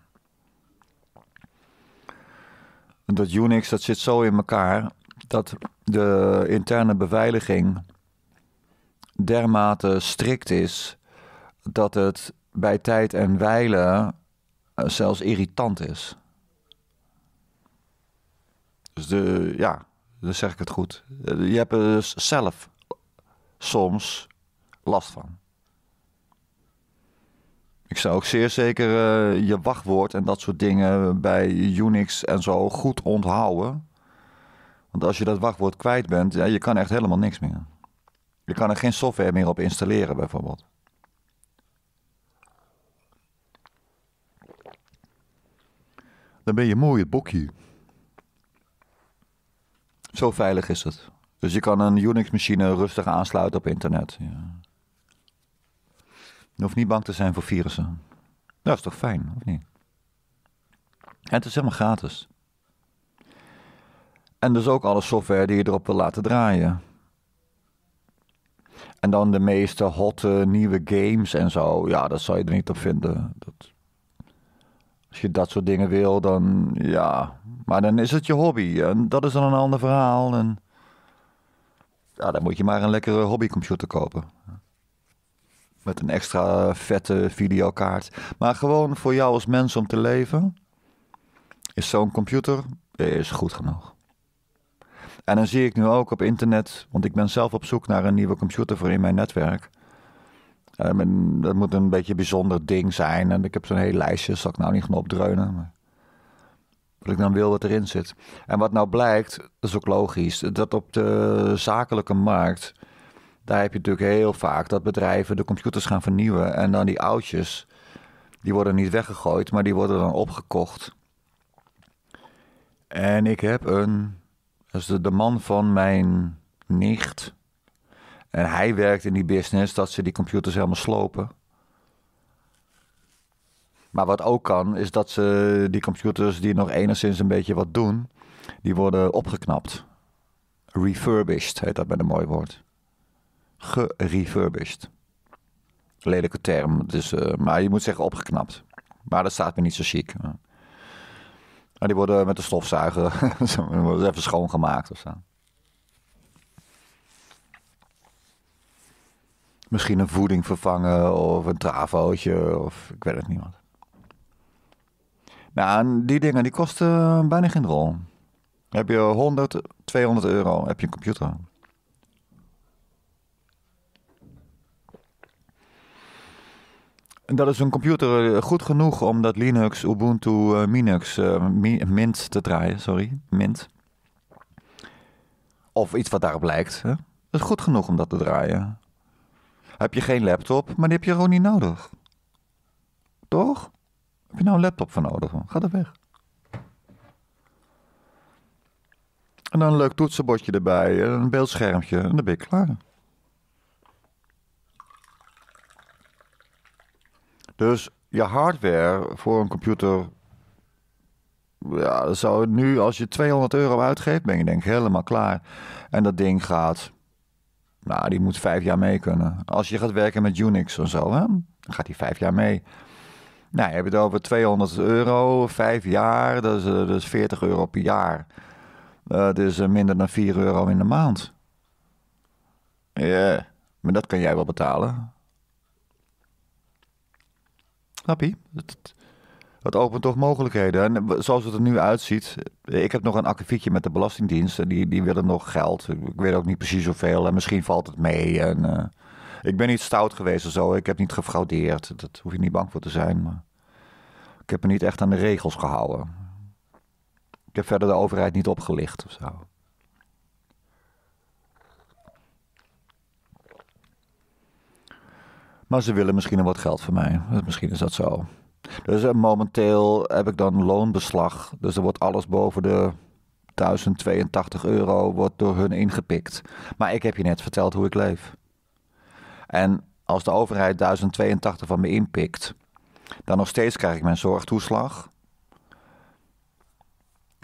dat Unix, dat zit zo in elkaar dat de interne beveiliging dermate strikt is dat het bij tijd en wijle eh, zelfs irritant is. Dus de, ja, dan zeg ik het goed. Eh, je hebt er dus zelf soms last van. Ik zou ook zeer zeker eh, je wachtwoord en dat soort dingen bij Unix en zo goed onthouden. Want als je dat wachtwoord kwijt bent, ja, je kan echt helemaal niks meer. Je kan er geen software meer op installeren, bijvoorbeeld. Dan ben je mooi het bokje. Zo veilig is het. Dus je kan een Unix-machine rustig aansluiten op internet. Ja. Je hoeft niet bang te zijn voor virussen. Dat is toch fijn, of niet? het is helemaal gratis. En dus ook alle software die je erop wil laten draaien. En dan de meeste hotte nieuwe games en zo. Ja, dat zou je er niet op vinden. Dat... Als je dat soort dingen wil, dan ja. Maar dan is het je hobby. En dat is dan een ander verhaal. En... Ja, dan moet je maar een lekkere hobbycomputer kopen. Met een extra vette videokaart. Maar gewoon voor jou als mens om te leven. Is zo'n computer eh, is goed genoeg. En dan zie ik nu ook op internet. Want ik ben zelf op zoek naar een nieuwe computer voor in mijn netwerk. Ehm, dat moet een beetje een bijzonder ding zijn. En ik heb zo'n hele lijstje. Zal ik nou niet gaan opdreunen. Maar wat ik dan wil wat erin zit. En wat nou blijkt, dat is ook logisch, dat op de zakelijke markt daar heb je natuurlijk heel vaak dat bedrijven de computers gaan vernieuwen. En dan die oudjes, die worden niet weggegooid, maar die worden dan opgekocht. En ik heb een, dat is de, de man van mijn nicht. En hij werkt in die business dat ze die computers helemaal slopen. Maar wat ook kan, is dat ze die computers die nog enigszins een beetje wat doen, die worden opgeknapt. Refurbished heet dat met een mooi woord gerefurbished. Lelijke term, dus, uh, maar je moet zeggen opgeknapt. Maar dat staat me niet zo chic. Maar die worden met de stofzuiger even schoongemaakt of zo. Misschien een voeding vervangen of een travootje of ik weet het niet wat. Nou, die dingen die kosten bijna geen rol. Heb je 100, 200 euro, heb je een computer. Dat is een computer eh, goed genoeg om dat Linux, Ubuntu, uh, Minux, eh, Mint te draaien, sorry, Mint. Of iets wat daarop lijkt. Dat is goed genoeg om dat te draaien. Heb je geen laptop, maar die heb je gewoon niet nodig. Toch? Heb je nou een laptop voor nodig? Ga er weg. En dan een leuk toetsenbordje erbij, een beeldschermpje en dan ben je klaar. Dus je hardware voor een computer. Ja, zou nu, als je 200 euro uitgeeft, ben je denk ik helemaal klaar. En dat ding gaat. Nou, die moet vijf jaar mee kunnen. Als je gaat werken met Unix of zo, hè, dan gaat die vijf jaar mee. Nou, je hebt het over 200 euro, vijf jaar, dat is, eh, dat 40 euro per jaar. Eh, dat is eh, minder dan 4 euro in de maand. Ja, maar dat kan jij wel betalen. Snap je? Het, opent toch mogelijkheden. En zoals het er nu uitziet, eh, ik heb nog een akkefietje met de Belastingdienst. En die, die willen nog geld. Ik weet ook niet precies hoeveel. En misschien valt het mee. En, eh, ik ben niet stout geweest of zo. Ik heb niet gefraudeerd. Dat hoef je niet bang voor te zijn. Maar ik heb me niet echt aan de regels gehouden. Ik heb verder de overheid niet opgelicht of zo. Maar ze willen misschien een wat geld van mij. Dus misschien is dat zo. Dus eh, momenteel heb ik dan loonbeslag. Dus er wordt alles boven de 1082 euro wordt door hun ingepikt. Maar ik heb je net verteld hoe ik leef. En als de overheid 1082 van me inpikt, dan nog steeds krijg ik mijn zorgtoeslag.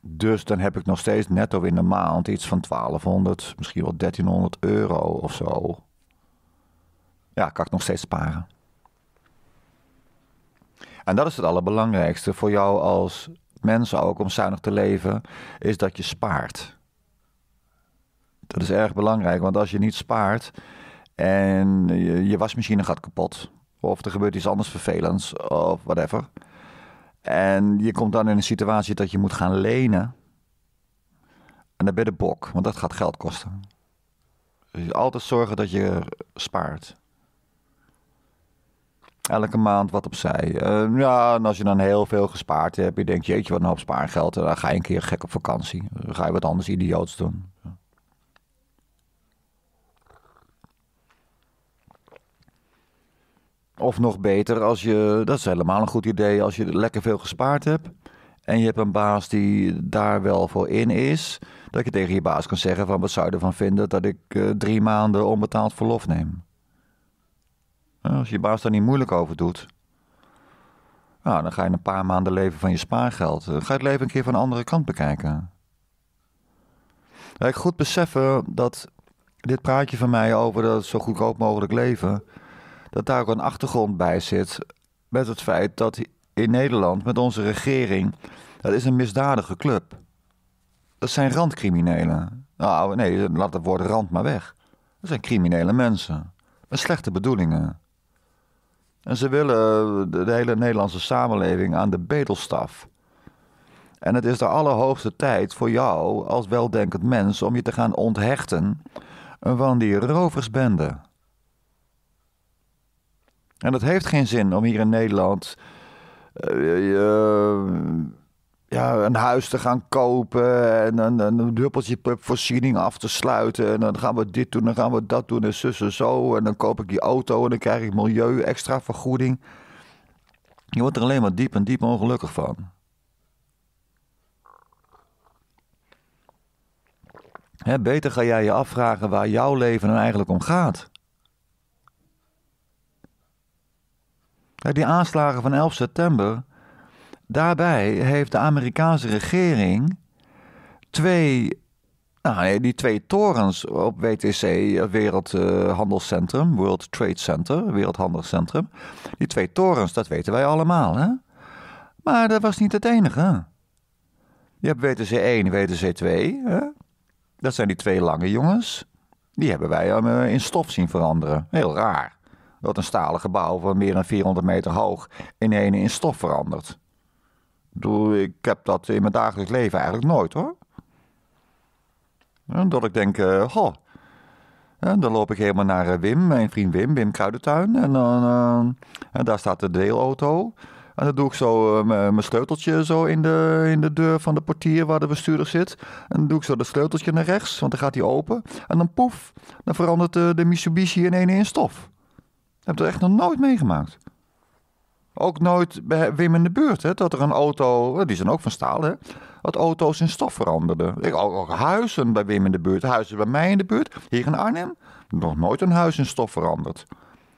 Dus dan heb ik nog steeds netto in de maand iets van 1200, misschien wel 1300 euro of zo. Ja, kan ik nog steeds sparen. En dat is het allerbelangrijkste voor jou als mens ook om zuinig te leven, is dat je spaart. Dat is erg belangrijk, want als je niet spaart en je, je wasmachine gaat kapot, of er gebeurt iets anders vervelends, of whatever. En je komt dan in een situatie dat je moet gaan lenen. En dan ben je de bok, want dat gaat geld kosten. Dus altijd zorgen dat je spaart elke maand wat opzij. Uh, ja, en als je dan heel veel gespaard hebt, je denkt, jeetje, wat een hoop spaargeld. En eh, dan ga je een keer gek op vakantie. Dan ga je wat anders idioots doen. Of nog beter, als je, dat is helemaal een goed idee, als je lekker veel gespaard hebt. En je hebt een baas die daar wel voor in is. Dat je tegen je baas kan zeggen van wat zou je ervan vinden dat ik eh, drie maanden onbetaald verlof neem. Eh, als je baas daar niet moeilijk over doet, nou, dan ga je een paar maanden leven van je spaargeld. Dan eh, ga je het leven een keer van een andere kant bekijken. ik goed beseffen dat dit praatje van mij over dat zo goedkoop mogelijk leven, dat daar ook een achtergrond bij zit met het feit dat in Nederland met onze regering, dat is een misdadige club. Dat zijn randcriminelen. Nou, nee, laat het woord rand maar weg. Dat zijn criminele mensen. Met slechte bedoelingen. En ze willen eh, de hele Nederlandse samenleving aan de bedelstaf. En het is de allerhoogste tijd voor jou als weldenkend mens om je te gaan onthechten van die roversbende. En het heeft geen zin om hier in Nederland eh, eh, ja, een huis te gaan kopen en een, een druppeltje voorziening af te sluiten. En dan gaan we dit doen, dan gaan we dat doen en zus en zo. En dan koop ik die auto en dan krijg ik milieu extra vergoeding. Je wordt er alleen maar diep en diep ongelukkig van. Hè, beter ga jij je afvragen waar jouw leven nou eigenlijk om gaat. die aanslagen van 11 september Daarbij heeft de Amerikaanse regering twee, nou, die twee torens op WTC, Wereldhandelscentrum, World Trade Center, Wereldhandelscentrum. Die twee torens, dat weten wij allemaal, hè? Maar dat was niet het enige. Je hebt WTC 1, WTC 2, hè? Dat zijn die twee lange jongens. Die hebben wij eh, in stof zien veranderen. Heel raar. Dat een stalen gebouw van meer dan 400 meter hoog in één in stof verandert. Ik heb dat in mijn dagelijks leven eigenlijk nooit hoor. Dat ik denk, eh, goh. En dan loop ik helemaal naar eh, Wim, mijn vriend Wim, Wim Kruidentuin. En, dan, eh, daar staat de deelauto. En dan doe ik zo mijn sleuteltje zo in de, in de deur van de portier waar de bestuurder zit. En dan doe ik zo de sleuteltje naar rechts, want dan gaat hij open. En dan poef, dan verandert de, Mitsubishi in één in stof. Ik heb dat echt nog nooit meegemaakt ook nooit bij Wim in de buurt. Hè, dat er een auto, eh, die zijn ook van staal, hè, dat auto's in stof veranderden. ook, ook huizen bij Wim in de buurt, huizen bij mij in de buurt. Hier in Arnhem, nog nooit een huis in stof veranderd.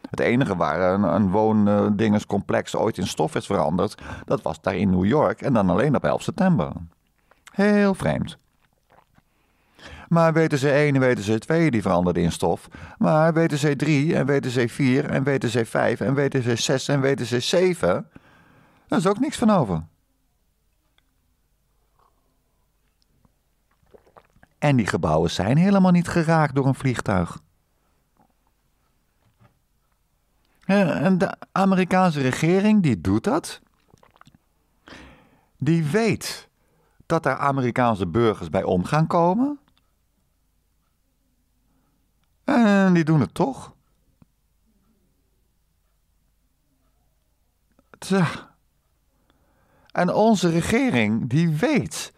Het enige waar een, een woondingenscomplex ooit in stof is veranderd, dat was daar in New York en dan alleen op 11 september. Heel vreemd. Maar WTC 1 en WTC 2 die veranderden in stof. Maar WTC 3 en WTC 4 en WTC 5 en WTC 6 en WTC 7, daar is ook niks van over. En die gebouwen zijn helemaal niet geraakt door een vliegtuig. En de Amerikaanse regering die doet dat. Die weet dat er Amerikaanse burgers bij om gaan komen. En die doen het toch. Tja. En onze regering, die weet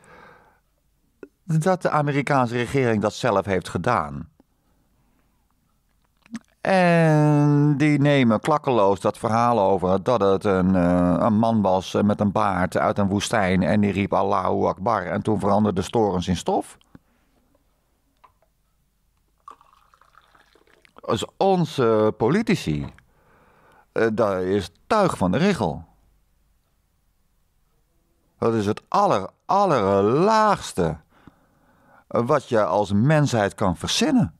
dat de Amerikaanse regering dat zelf heeft gedaan. En die nemen klakkeloos dat verhaal over dat het een, eh, een man was eh, met een baard uit een woestijn. En die riep Allahu Akbar. En toen veranderde de storens in stof. als onze politici, uh, daar is tuig van de regel. Dat is het aller, allerlaagste wat je als mensheid kan verzinnen.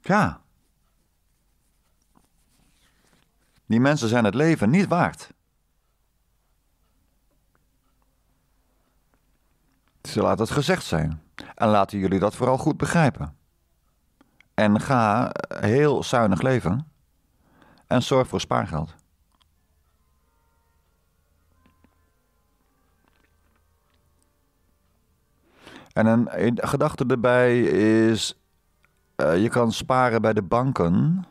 Ja. Die mensen zijn het leven niet waard. ze laat het gezegd zijn. En laten jullie dat vooral goed begrijpen. En ga heel zuinig leven. En zorg voor spaargeld. En een gedachte erbij is: eh, je kan sparen bij de banken.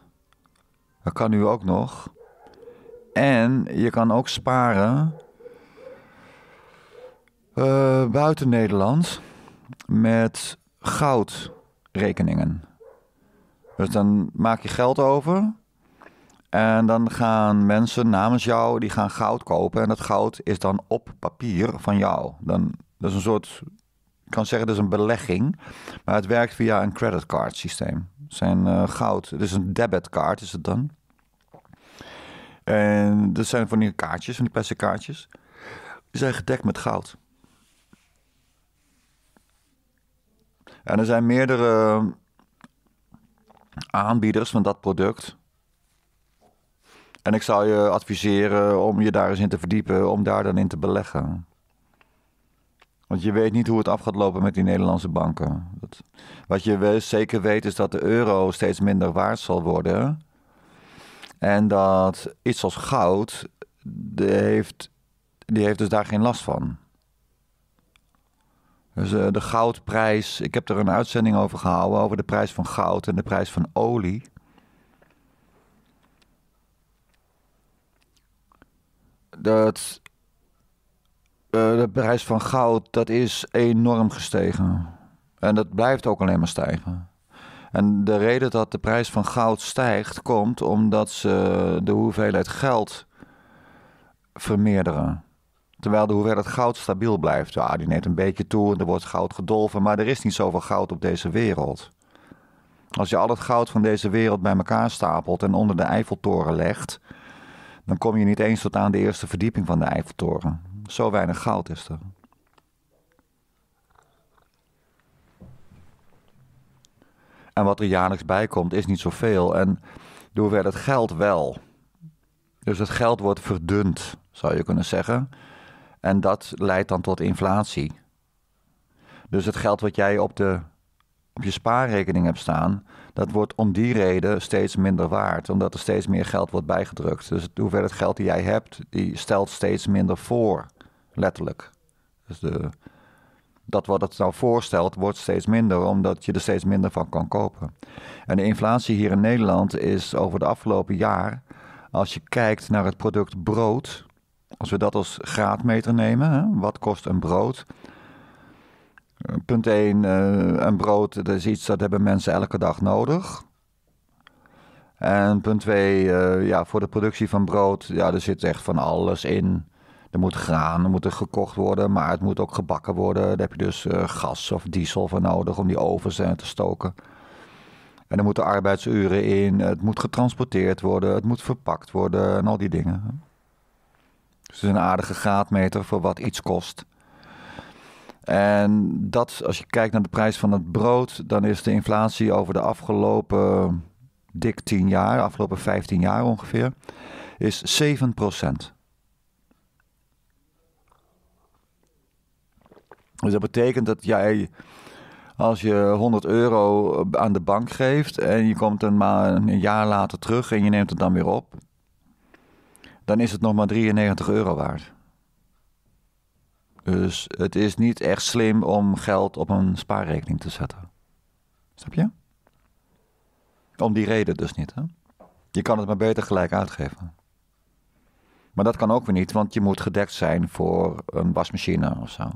Dat kan nu ook nog. En je kan ook sparen eh, buiten Nederland met goudrekeningen. Dus dan maak je geld over. En dan gaan mensen namens jou, die gaan goud kopen. En dat goud is dan op papier van jou. Dan, dat is een soort, ik kan zeggen, dat is een belegging. Maar het werkt via een creditcard systeem. Het zijn eh, goud, het is een card is het dan. En dat zijn van die kaartjes, van die plastic kaartjes. Die zijn gedekt met goud. En er zijn meerdere aanbieders van dat product. En ik zou je adviseren om je daar eens in te verdiepen, om daar dan in te beleggen. Want je weet niet hoe het af gaat lopen met die Nederlandse banken. wat je wel zeker weet is dat de euro steeds minder waard zal worden. En dat iets als goud, die heeft, die heeft dus daar geen last van. Dus eh, de goudprijs, ik heb er een uitzending over gehouden, over de prijs van goud en de prijs van olie. Dat, eh, de prijs van goud, dat is enorm gestegen. En dat blijft ook alleen maar stijgen. En de reden dat de prijs van goud stijgt, komt omdat ze de hoeveelheid geld vermeerderen. Terwijl de hoeveelheid goud stabiel blijft. Ja, die neemt een beetje toe en er wordt goud gedolven. Maar er is niet zoveel goud op deze wereld. Als je al het goud van deze wereld bij elkaar stapelt en onder de Eiffeltoren legt. dan kom je niet eens tot aan de eerste verdieping van de Eiffeltoren. Zo weinig goud is er. En wat er jaarlijks bij komt is niet zoveel. En door werd het geld wel. Dus het geld wordt verdund, zou je kunnen zeggen. En dat leidt dan tot inflatie. Dus het geld wat jij op, de, op je spaarrekening hebt staan, dat wordt om die reden steeds minder waard, omdat er steeds meer geld wordt bijgedrukt. Dus de hoeveelheid geld die jij hebt, die stelt steeds minder voor, letterlijk. Dus de, dat wat het nou voorstelt, wordt steeds minder, omdat je er steeds minder van kan kopen. En de inflatie hier in Nederland is over de afgelopen jaar, als je kijkt naar het product brood, als we dat als graadmeter nemen, hè, wat kost een brood? Punt 1, eh, een brood dat is iets dat hebben mensen elke dag nodig. En punt 2, eh, ja, voor de productie van brood, ja, er zit echt van alles in. Er moet graan, er moet er gekocht worden, maar het moet ook gebakken worden. Daar heb je dus eh, gas of diesel voor nodig om die ovens te stoken. En er moeten arbeidsuren in, het moet getransporteerd worden, het moet verpakt worden en al die dingen is een aardige graadmeter voor wat iets kost. En dat, als je kijkt naar de prijs van het brood, dan is de inflatie over de afgelopen dik 10 jaar, afgelopen 15 jaar ongeveer, is 7 Dus dat betekent dat jij, als je 100 euro aan de bank geeft en je komt een, een jaar later terug en je neemt het dan weer op, dan is het nog maar 93 euro waard. Dus het is niet echt slim om geld op een spaarrekening te zetten. Snap je? Om die reden dus niet. Hè? Je kan het maar beter gelijk uitgeven. Maar dat kan ook weer niet, want je moet gedekt zijn voor een wasmachine of zo.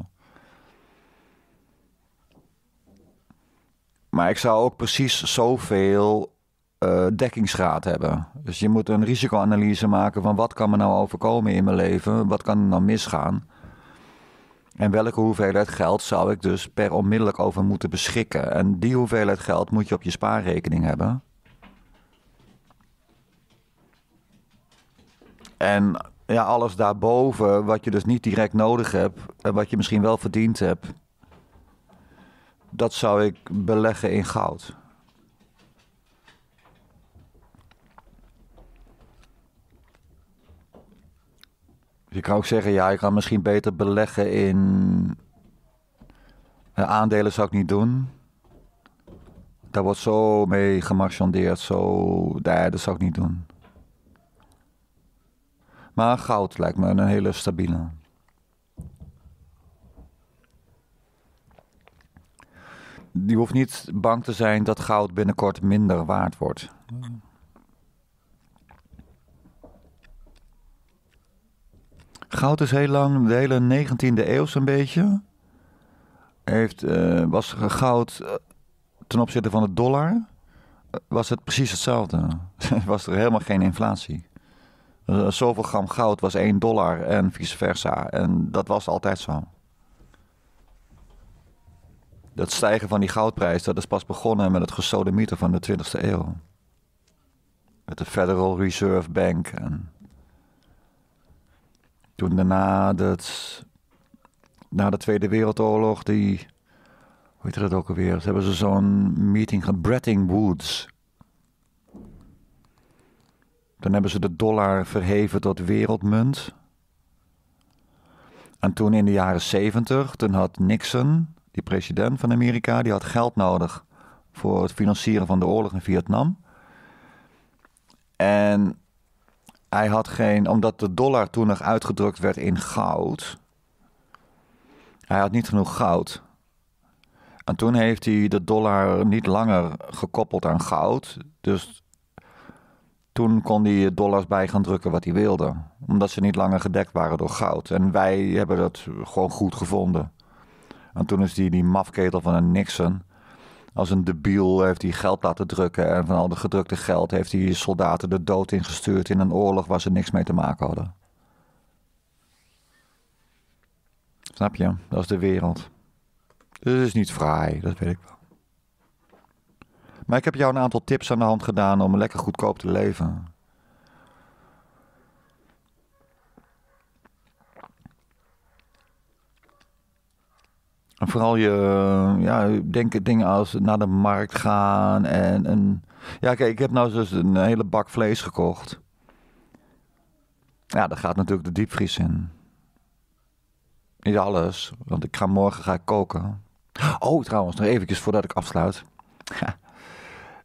Maar ik zou ook precies zoveel eh, dekkingsgraad hebben. Dus je moet een risicoanalyse maken van wat kan me nou overkomen in mijn leven, wat kan er nou misgaan. En welke hoeveelheid geld zou ik dus per onmiddellijk over moeten beschikken? En die hoeveelheid geld moet je op je spaarrekening hebben. En ja, alles daarboven, wat je dus niet direct nodig hebt en wat je misschien wel verdiend hebt, dat zou ik beleggen in goud. je kan ook zeggen, ja, je kan misschien beter beleggen in eh, aandelen zou ik niet doen. Daar wordt zo mee gemarchandeerd, zo, nee, dat zou ik niet doen. Maar goud lijkt me een hele stabiele. Je hoeft niet bang te zijn dat goud binnenkort minder waard wordt. Goud is heel lang, de hele 19e eeuw zo'n beetje. Heeft, uh, was goud eh, ten opzichte van de dollar, eh, was het precies hetzelfde. was er helemaal geen inflatie. Zoveel gram goud was 1 dollar en vice versa. En dat was altijd zo. Dat stijgen van die goudprijs, dat is pas begonnen met het gesodemieter van de 20e eeuw. Met de Federal Reserve Bank en toen daarna, dat, na de Tweede Wereldoorlog, die, hoe heet dat ook alweer? Ze hebben ze zo'n meeting gehad, Bretton Woods. Toen hebben ze de dollar verheven tot wereldmunt. En toen in de jaren 70, toen had Nixon, die president van Amerika, die had geld nodig voor het financieren van de oorlog in Vietnam. En hij had geen, omdat de dollar toen nog uitgedrukt werd in goud. Hij had niet genoeg goud. En toen heeft hij de dollar niet langer gekoppeld aan goud. Dus toen kon hij dollars bij gaan drukken wat hij wilde. Omdat ze niet langer gedekt waren door goud. En wij hebben dat gewoon goed gevonden. En toen is die, die mafketel van een Nixon als een debiel heeft hij geld laten drukken. En van al de gedrukte geld heeft hij soldaten de dood ingestuurd in een oorlog waar ze niks mee te maken hadden. Snap je? Dat is de wereld. Dus het is niet fraai, dat weet ik wel. Maar ik heb jou een aantal tips aan de hand gedaan om lekker goedkoop te leven. vooral je, ja, denken dingen als naar de markt gaan en, en ja, kijk, ik heb nou dus een hele bak vlees gekocht. Ja, daar gaat natuurlijk de diepvries in. is alles, want ik ga morgen ga ik koken. Oh, trouwens, nog eventjes voordat ik afsluit.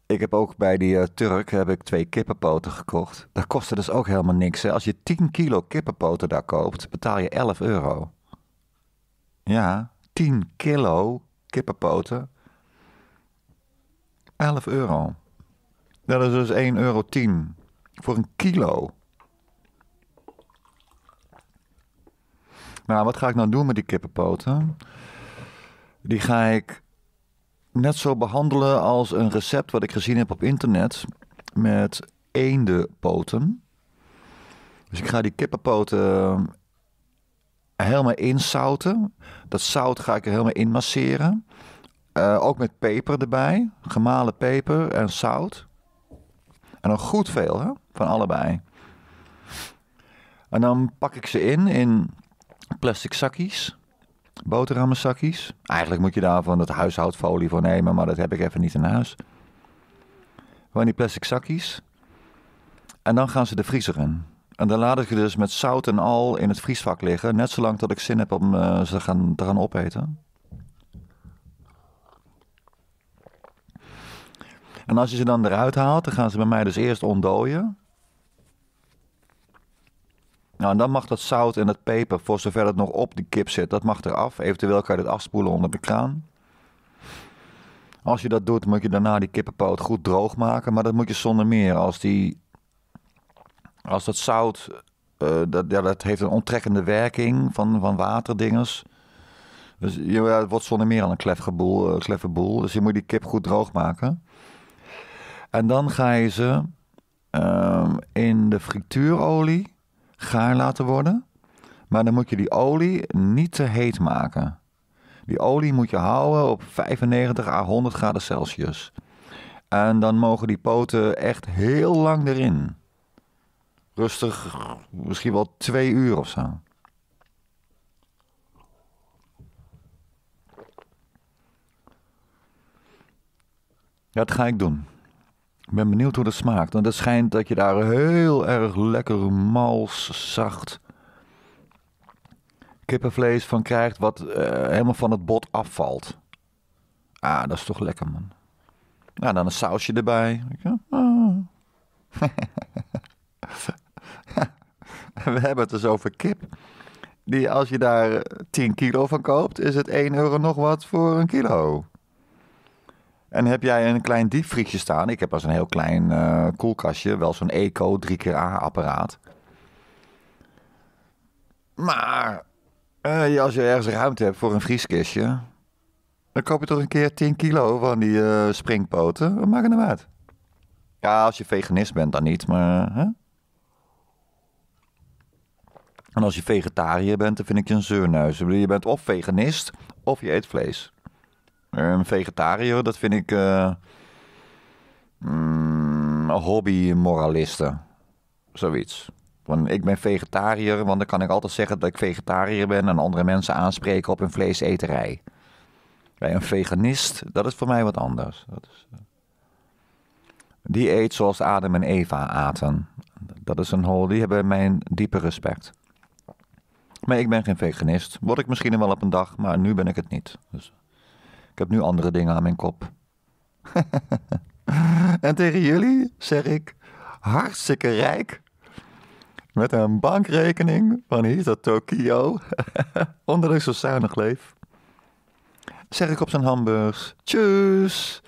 Ik heb ook bij die eh, Turk heb ik twee kippenpoten gekocht. Dat kostte dus ook helemaal niks. Hè? Als je 10 kilo kippenpoten daar koopt, betaal je 11 euro. Ja, 10 kilo kippenpoten. 11 euro. Dat is dus 1,10 euro voor een kilo. Nou, wat ga ik nou doen met die kippenpoten? Die ga ik net zo behandelen als een recept wat ik gezien heb op internet met eendenpoten. Dus ik ga die kippenpoten helemaal inzouten. Dat zout ga ik er helemaal in masseren. Eh, ook met peper erbij. Gemalen peper en zout. En dan goed veel, hè? Van allebei. En dan pak ik ze in, in plastic zakjes. Boterhammenzakjes. Eigenlijk moet je daarvan dat huishoudfolie voor nemen, maar dat heb ik even niet in huis. Gewoon die plastic zakjes. En dan gaan ze de vriezer in. En dan laat ik ze dus met zout en al in het vriesvak liggen. Net zolang dat ik zin heb om eh, ze gaan, te gaan opeten. En als je ze dan eruit haalt, dan gaan ze bij mij dus eerst ontdooien. Nou, en dan mag dat zout en dat peper, voor zover het nog op de kip zit, dat mag eraf. Eventueel kan je dat afspoelen onder de kraan. Als je dat doet, moet je daarna die kippenpoot goed droog maken. Maar dat moet je zonder meer. Als die als dat zout, eh, dat, dat heeft een onttrekkende werking van, van waterdingers. Dus ja, het wordt zonder meer al een klefgeboel, uh, eh, Dus je moet die kip goed droog maken. En dan ga je ze ehm, in de frituurolie gaar laten worden. Maar dan moet je die olie niet te heet maken. Die olie moet je houden op 95 à 100 graden Celsius. En dan mogen die poten echt heel lang erin rustig misschien wel twee uur of zo. Ja, dat ga ik doen. Ik ben benieuwd hoe dat smaakt. Want het schijnt dat je daar heel erg lekker mals, zacht kippenvlees van krijgt. Wat eh, helemaal van het bot afvalt. Ah, dat is toch lekker, man. Ja, dan een sausje erbij. Ah. We hebben het dus over kip. Die, als je daar 10 eh, kilo van koopt, is het 1 euro nog wat voor een kilo. En heb jij een klein diepvriesje staan? Ik heb als een heel klein eh, koelkastje, wel zo'n Eco 3 keer A-apparaat. Maar eh, als je ergens ruimte hebt voor een vrieskistje, dan koop je toch een keer 10 kilo van die springpoten. Wat het nou uit? Ja, als je veganist bent dan niet, maar... En als je vegetariër bent, dan vind ik je een zeurneus. Je bent of veganist of je eet vlees. Eh, een vegetariër, dat vind ik uh, eh, mm, hobby-moralisten. Zoiets. Want ik ben vegetariër, want dan kan ik altijd zeggen dat ik vegetariër ben en andere mensen aanspreken op hun vleeseterij. Bij een veganist, dat is voor mij wat anders. Dat is, eh, Die eet zoals Adam en Eva aten. Dat is een hol, die hebben mijn diepe respect. Maar ik ben geen veganist. Word ik misschien wel op een dag, maar nu ben ik het niet. Dus ik heb nu andere dingen aan mijn kop. en tegen jullie zeg ik: hartstikke rijk. Met een bankrekening van hier tot Tokio. Onder ik zo zuinig leef. Zeg ik op zijn Hamburg. tjus.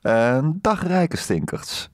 En dag rijke stinkers.